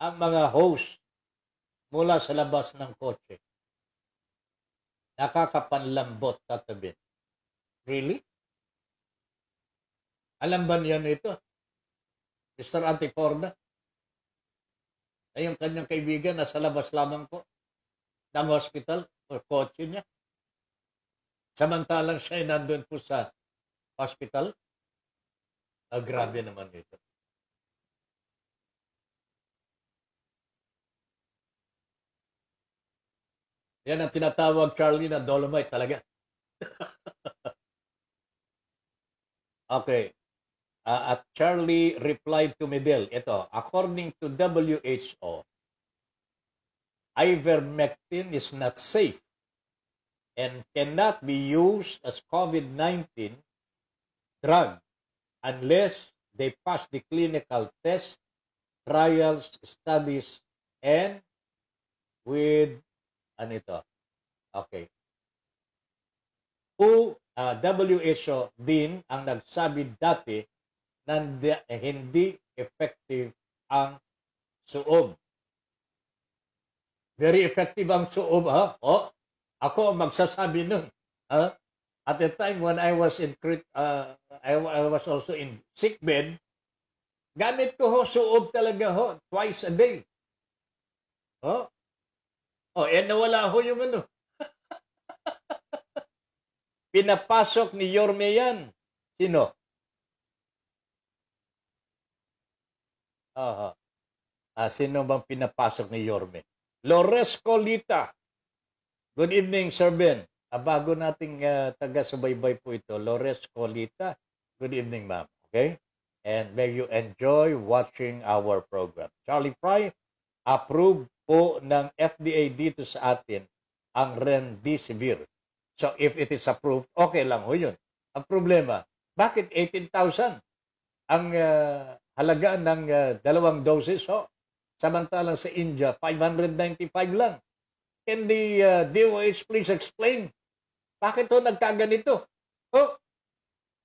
ang mga host mula sa labas ng kotse. Nakakapanlambot katabi. Really? Alam ba niya ito? Mr. Antiporda? Ay yung kanyang kaibigan na sa labas lamang po ng hospital o kotse niya. Samantalang siya ay nandun po sa hospital. Ah, grabe naman ito. Yan ang tinatawag, Charlie, na dolomite talaga. okay. Uh, at Charlie replied to Medel, ito, according to WHO, ivermectin is not safe and cannot be used as COVID-19 drug unless they pass the clinical test, trials, studies, and with, ano ito? Okay. Who, uh, WHO din ang nagsabi dati na hindi effective ang suob. Very effective ang suob, ha? Oh, ako ang magsasabi nun. Huh? At the time when I was in uh, I, I was also in sick bed, gamit ko ho, suob talaga ho, twice a day. Ho? Oh, eh nawala ho yung ano. Pinapasok ni Yorme yan. Sino? Aha. Ah, sino bang pinapasok ni Yorme? Lores Colita. Good evening, Sir Ben. Ah, bago nating uh, taga-subaybay po ito, Lores Colita. Good evening, ma'am. Okay? And may you enjoy watching our program. Charlie Fry, approved po ng FDA dito sa atin ang Rendisivir. So if it is approved, okay lang ho yun. Ang problema, bakit 18,000 ang uh, halaga ng uh, dalawang doses ho? Samantalang sa India, 595 lang and the uh, DOH please explain bakit ho nagkaganito? Oh,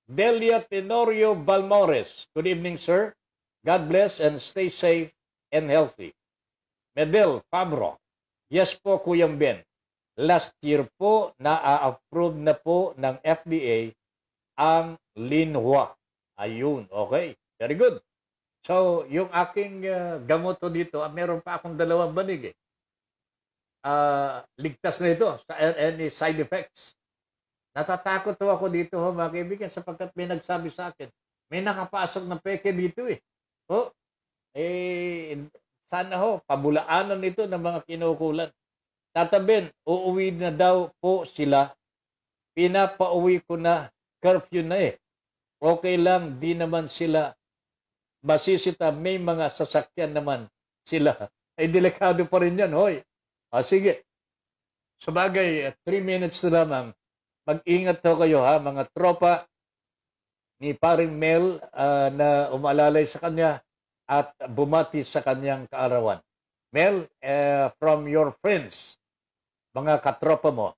Delia Tenorio Balmores. Good evening, sir. God bless and stay safe and healthy. Medel Fabro. Yes po, Kuya Ben. Last year po, na-approve na po ng FDA ang linhua. Ayun, okay. Very good. So, yung aking uh, gamot dito, ah, meron pa akong dalawang banig eh uh, ligtas na ito sa any side effects. Natatakot ho ako dito ho mga kaibigan sapagkat may nagsabi sa akin, may nakapasok na peke dito eh. Ho, eh, sana ho, pabulaanan ito ng mga kinukulan. Tatabin, uuwi na daw po sila. Pinapauwi ko na, curfew na eh. Okay lang, di naman sila masisita, may mga sasakyan naman sila. Ay, eh, delikado pa rin yan, hoy. Ah, sige. Sa bagay, 3 eh, minutes na lamang. Mag-ingat daw kayo ha, mga tropa ni paring Mel uh, na umalalay sa kanya at bumati sa kanyang kaarawan. Mel, uh, from your friends, mga katropa mo,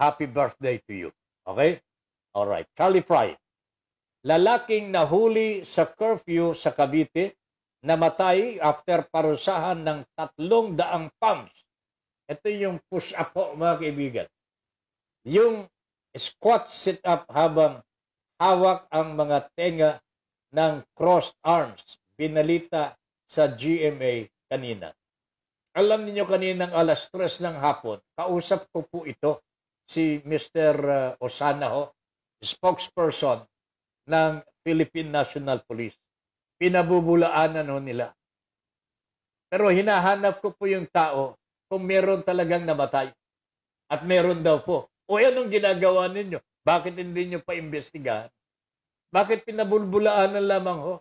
happy birthday to you. Okay? Alright. Charlie Fry. Lalaking nahuli sa curfew sa Cavite, namatay after parusahan ng tatlong daang pumps ito yung push-up po mga kaibigan. Yung squat sit-up habang hawak ang mga tenga ng crossed arms. Binalita sa GMA kanina. Alam niyo kaninang alas 3 ng hapon, kausap ko po ito si Mr. Uh, Osana ho, spokesperson ng Philippine National Police. Pinabubulaanan ho nila. Pero hinahanap ko po yung tao kung meron talagang namatay. At meron daw po. O eh, anong ginagawa ninyo? Bakit hindi nyo paimbestigahan? Bakit pinabulbulaan na lamang ho?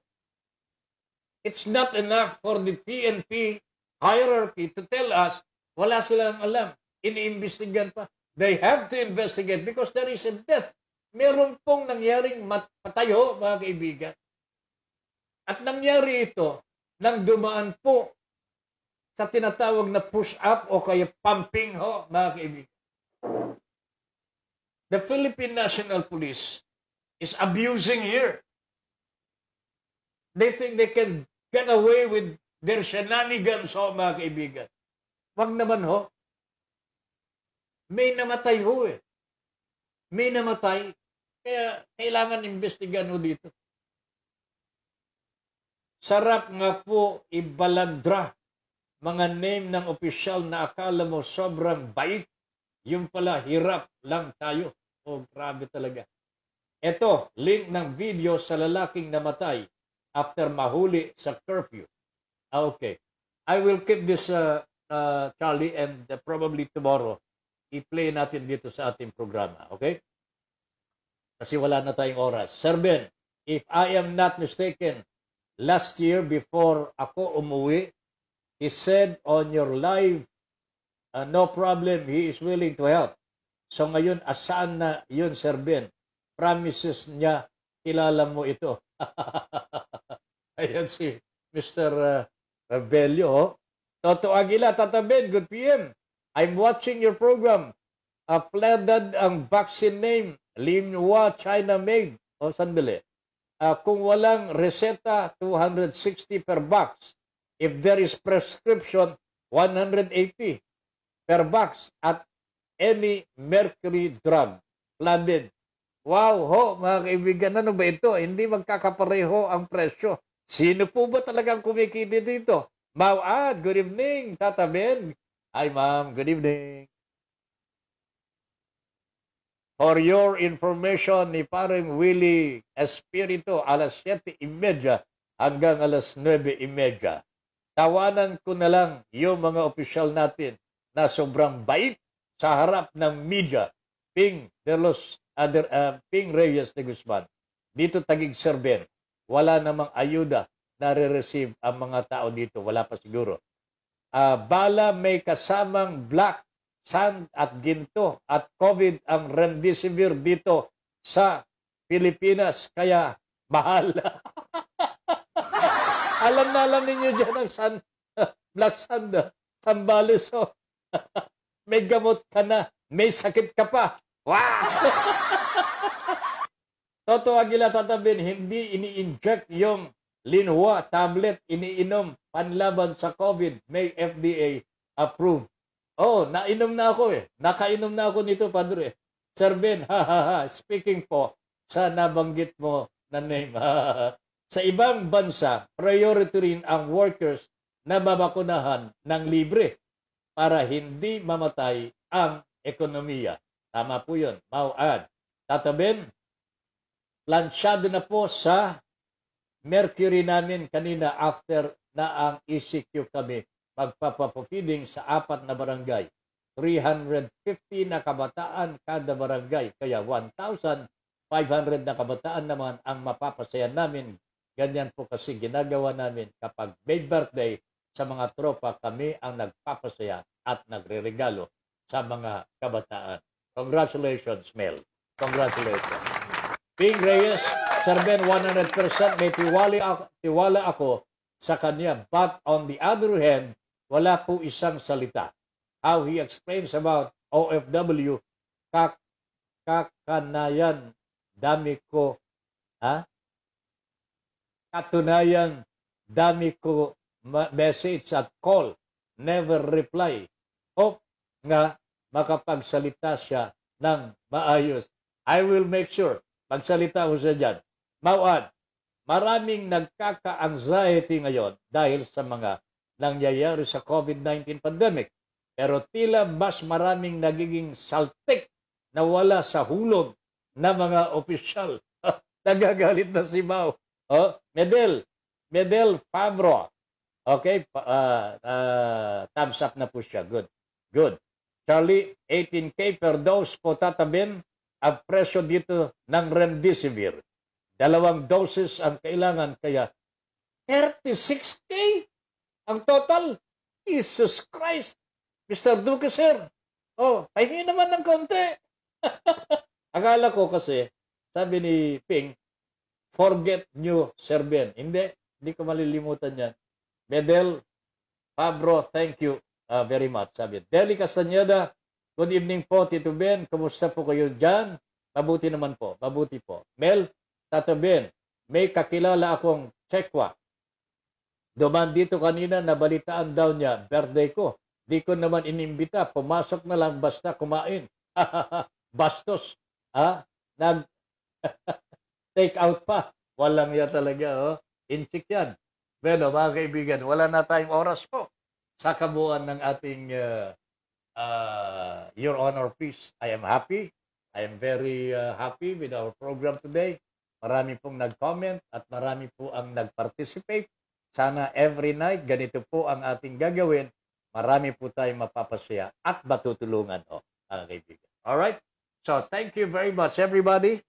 It's not enough for the PNP hierarchy to tell us wala silang alam. Iniimbestigan pa. They have to investigate because there is a death. Meron pong nangyaring patayo, mga kaibigan. At nangyari ito nang dumaan po sa tinatawag na push-up o kaya pumping ho, mga kaibigan. The Philippine National Police is abusing here. They think they can get away with their shenanigans ho, mga kaibigan. Wag naman ho. May namatay ho eh. May namatay. Kaya kailangan investigan ho dito. Sarap nga po ibaladra mga name ng opisyal na akala mo sobrang bait, yung pala hirap lang tayo. O oh, grabe talaga. Ito, link ng video sa lalaking namatay after mahuli sa curfew. Ah, okay. I will keep this, uh, uh, Charlie, and uh, probably tomorrow, i-play natin dito sa ating programa. Okay? Kasi wala na tayong oras. Sir Ben, if I am not mistaken, last year before ako umuwi He said on your life, uh, no problem, He is willing to help. So ngayon, asaan na yun, Sir Ben? Promises niya, kilala mo ito. Ayan si Mr. Uh, Rebelio. Oh. Toto Aguila, Tata Ben, good PM. I'm watching your program. Uh, flooded ang vaccine name, Linhua China made. O, oh, sandali. Uh, kung walang reseta, 260 per box. If there is prescription, 180 per box at any mercury drug Landed. Wow ho, mga kaibigan, ano ba ito? Hindi magkakapareho ang presyo. Sino po ba talagang kumikita dito? Mawad, good evening, Tata Ben. Hi ma'am, good evening. For your information, ni parang Willie Espirito, alas 7.30 hanggang alas 9.30. Tawanan ko na lang yung mga opisyal natin na sobrang bait sa harap ng media. Ping Delos, other, uh, ah, Ping Reyes de Guzman. Dito tagig serben. Wala namang ayuda na re-receive ang mga tao dito. Wala pa siguro. Uh, bala may kasamang black sand at ginto at COVID ang remdesivir dito sa Pilipinas. Kaya mahal. alam na alam ninyo dyan ang sun, black sand, ah. sambales. Oh. So, may gamot ka na, may sakit ka pa. Wow! Totoo Aguila tatabin, hindi ini-inject yung linwa tablet iniinom panlaban sa COVID. May FDA approved. Oh, nainom na ako eh. Nakainom na ako nito, Padre. Sir Ben, ha ha ha, speaking po sa nabanggit mo na name. Sa ibang bansa, priority rin ang workers na babakunahan ng libre para hindi mamatay ang ekonomiya. Tama po yun, mauad. Tatabim, plansyado na po sa mercury namin kanina after na ang ECQ kami magpapapofeeding sa apat na barangay. 350 na kabataan kada barangay. Kaya 1,500 na kabataan naman ang mapapasayan namin Ganyan po kasi ginagawa namin kapag may birthday sa mga tropa, kami ang nagpapasaya at nagre-regalo sa mga kabataan. Congratulations, Mel. Congratulations. Ping Reyes, Sir Ben, 100% may tiwala ako, tiwala ako sa kanya. But on the other hand, wala po isang salita. How he explains about OFW, kak kakanayan, dami ko, ha? Katunayan, dami ko message at call, never reply. Hope nga makapagsalita siya ng maayos. I will make sure, pagsalita ko siya dyan. Mauad, maraming nagkaka-anxiety ngayon dahil sa mga nangyayari sa COVID-19 pandemic. Pero tila mas maraming nagiging saltik na wala sa hulog na mga opisyal. Nagagalit na si Mao. Oh, Medel, Medel Favro. Okay, uh, uh, thumbs up na po siya. Good. Good. Charlie, 18K per dose po tatabin ang presyo dito ng Remdesivir. Dalawang doses ang kailangan kaya 36K ang total. Jesus Christ! Mr. Duque, sir. Oh, pahingi naman ng konti. Akala ko kasi, sabi ni Ping, forget new Serbian. Hindi, hindi ko malilimutan yan. Medel Pabro, thank you uh, very much. Sabi, Deli Castaneda, good evening po, Tito Ben. Kumusta po kayo dyan? Mabuti naman po, mabuti po. Mel, Tata Ben, may kakilala akong Chekwa. Duman dito kanina, nabalitaan daw niya, birthday ko. Di ko naman inimbita, pumasok na lang basta kumain. Bastos. Ha? Ah, nag Take out pa. Walang yan talaga, oh. Intik yan. Bueno, mga kaibigan, wala na tayong oras po sa kabuuan ng ating uh, uh, Your Honor Peace. I am happy. I am very uh, happy with our program today. Marami pong nag-comment at marami po ang nag-participate. Sana every night, ganito po ang ating gagawin. Marami po tayong mapapasaya at matutulungan, oh, mga kaibigan. Alright? So, thank you very much, everybody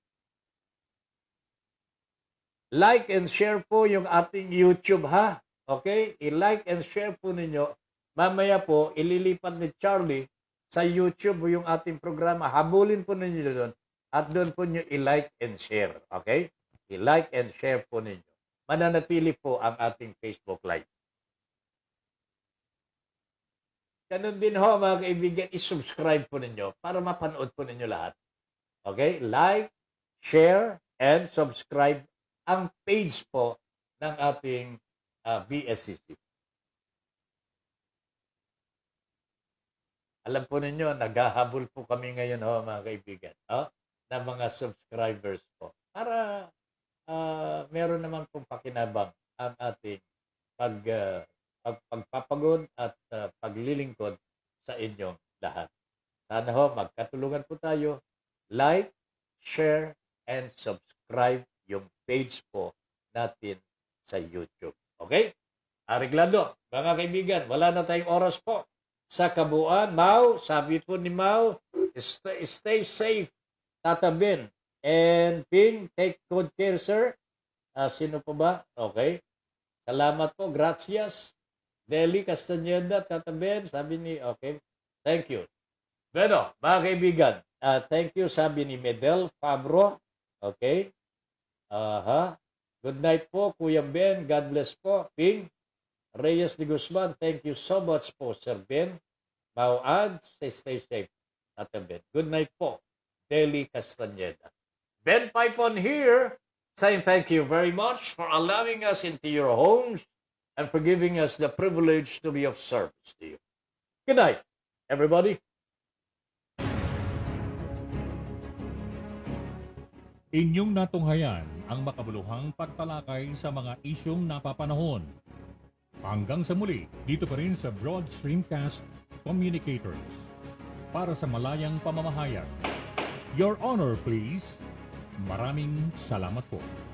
like and share po yung ating YouTube ha. Okay? I-like and share po ninyo. Mamaya po, ililipat ni Charlie sa YouTube yung ating programa. Habulin po ninyo doon at doon po nyo i-like and share. Okay? I-like and share po ninyo. Mananatili po ang ating Facebook Live. Ganun din ho mga kaibigan, i-subscribe po ninyo para mapanood po ninyo lahat. Okay? Like, share, and subscribe ang page po ng ating uh, ah, BSCC. Alam po ninyo, naghahabol po kami ngayon, oh, mga kaibigan, oh, ng mga subscribers po. Para uh, meron naman pong pakinabang ang ating pag, uh, pag, pagpapagod at uh, paglilingkod sa inyong lahat. Sana ho, magkatulungan po tayo. Like, share, and subscribe yung page po natin sa YouTube. Okay? Areglado, mga kaibigan, wala na tayong oras po sa kabuuan. Mau, sabi po ni Mau, stay, stay safe, Tata Ben. And Ping, take good care, sir. Uh, sino po ba? Okay. Salamat po. Gracias. Deli Castaneda, Tata Ben, sabi ni, okay. Thank you. Bueno, mga kaibigan, uh, thank you, sabi ni Medel Fabro. Okay. Aha. Good night po, Kuya Ben. God bless po. Ping Reyes de Guzman, thank you so much po, Sir Ben. Mauad, stay, stay safe. Ate Ben. Good night po, Deli Castaneda. Ben Pipon here, saying thank you very much for allowing us into your homes and for giving us the privilege to be of service to you. Good night, everybody. Inyong natunghayan ang makabuluhang pagtalakay sa mga isyong napapanahon. Hanggang sa muli, dito pa rin sa Broad Streamcast Communicators. Para sa malayang pamamahayag, Your Honor please, maraming salamat po.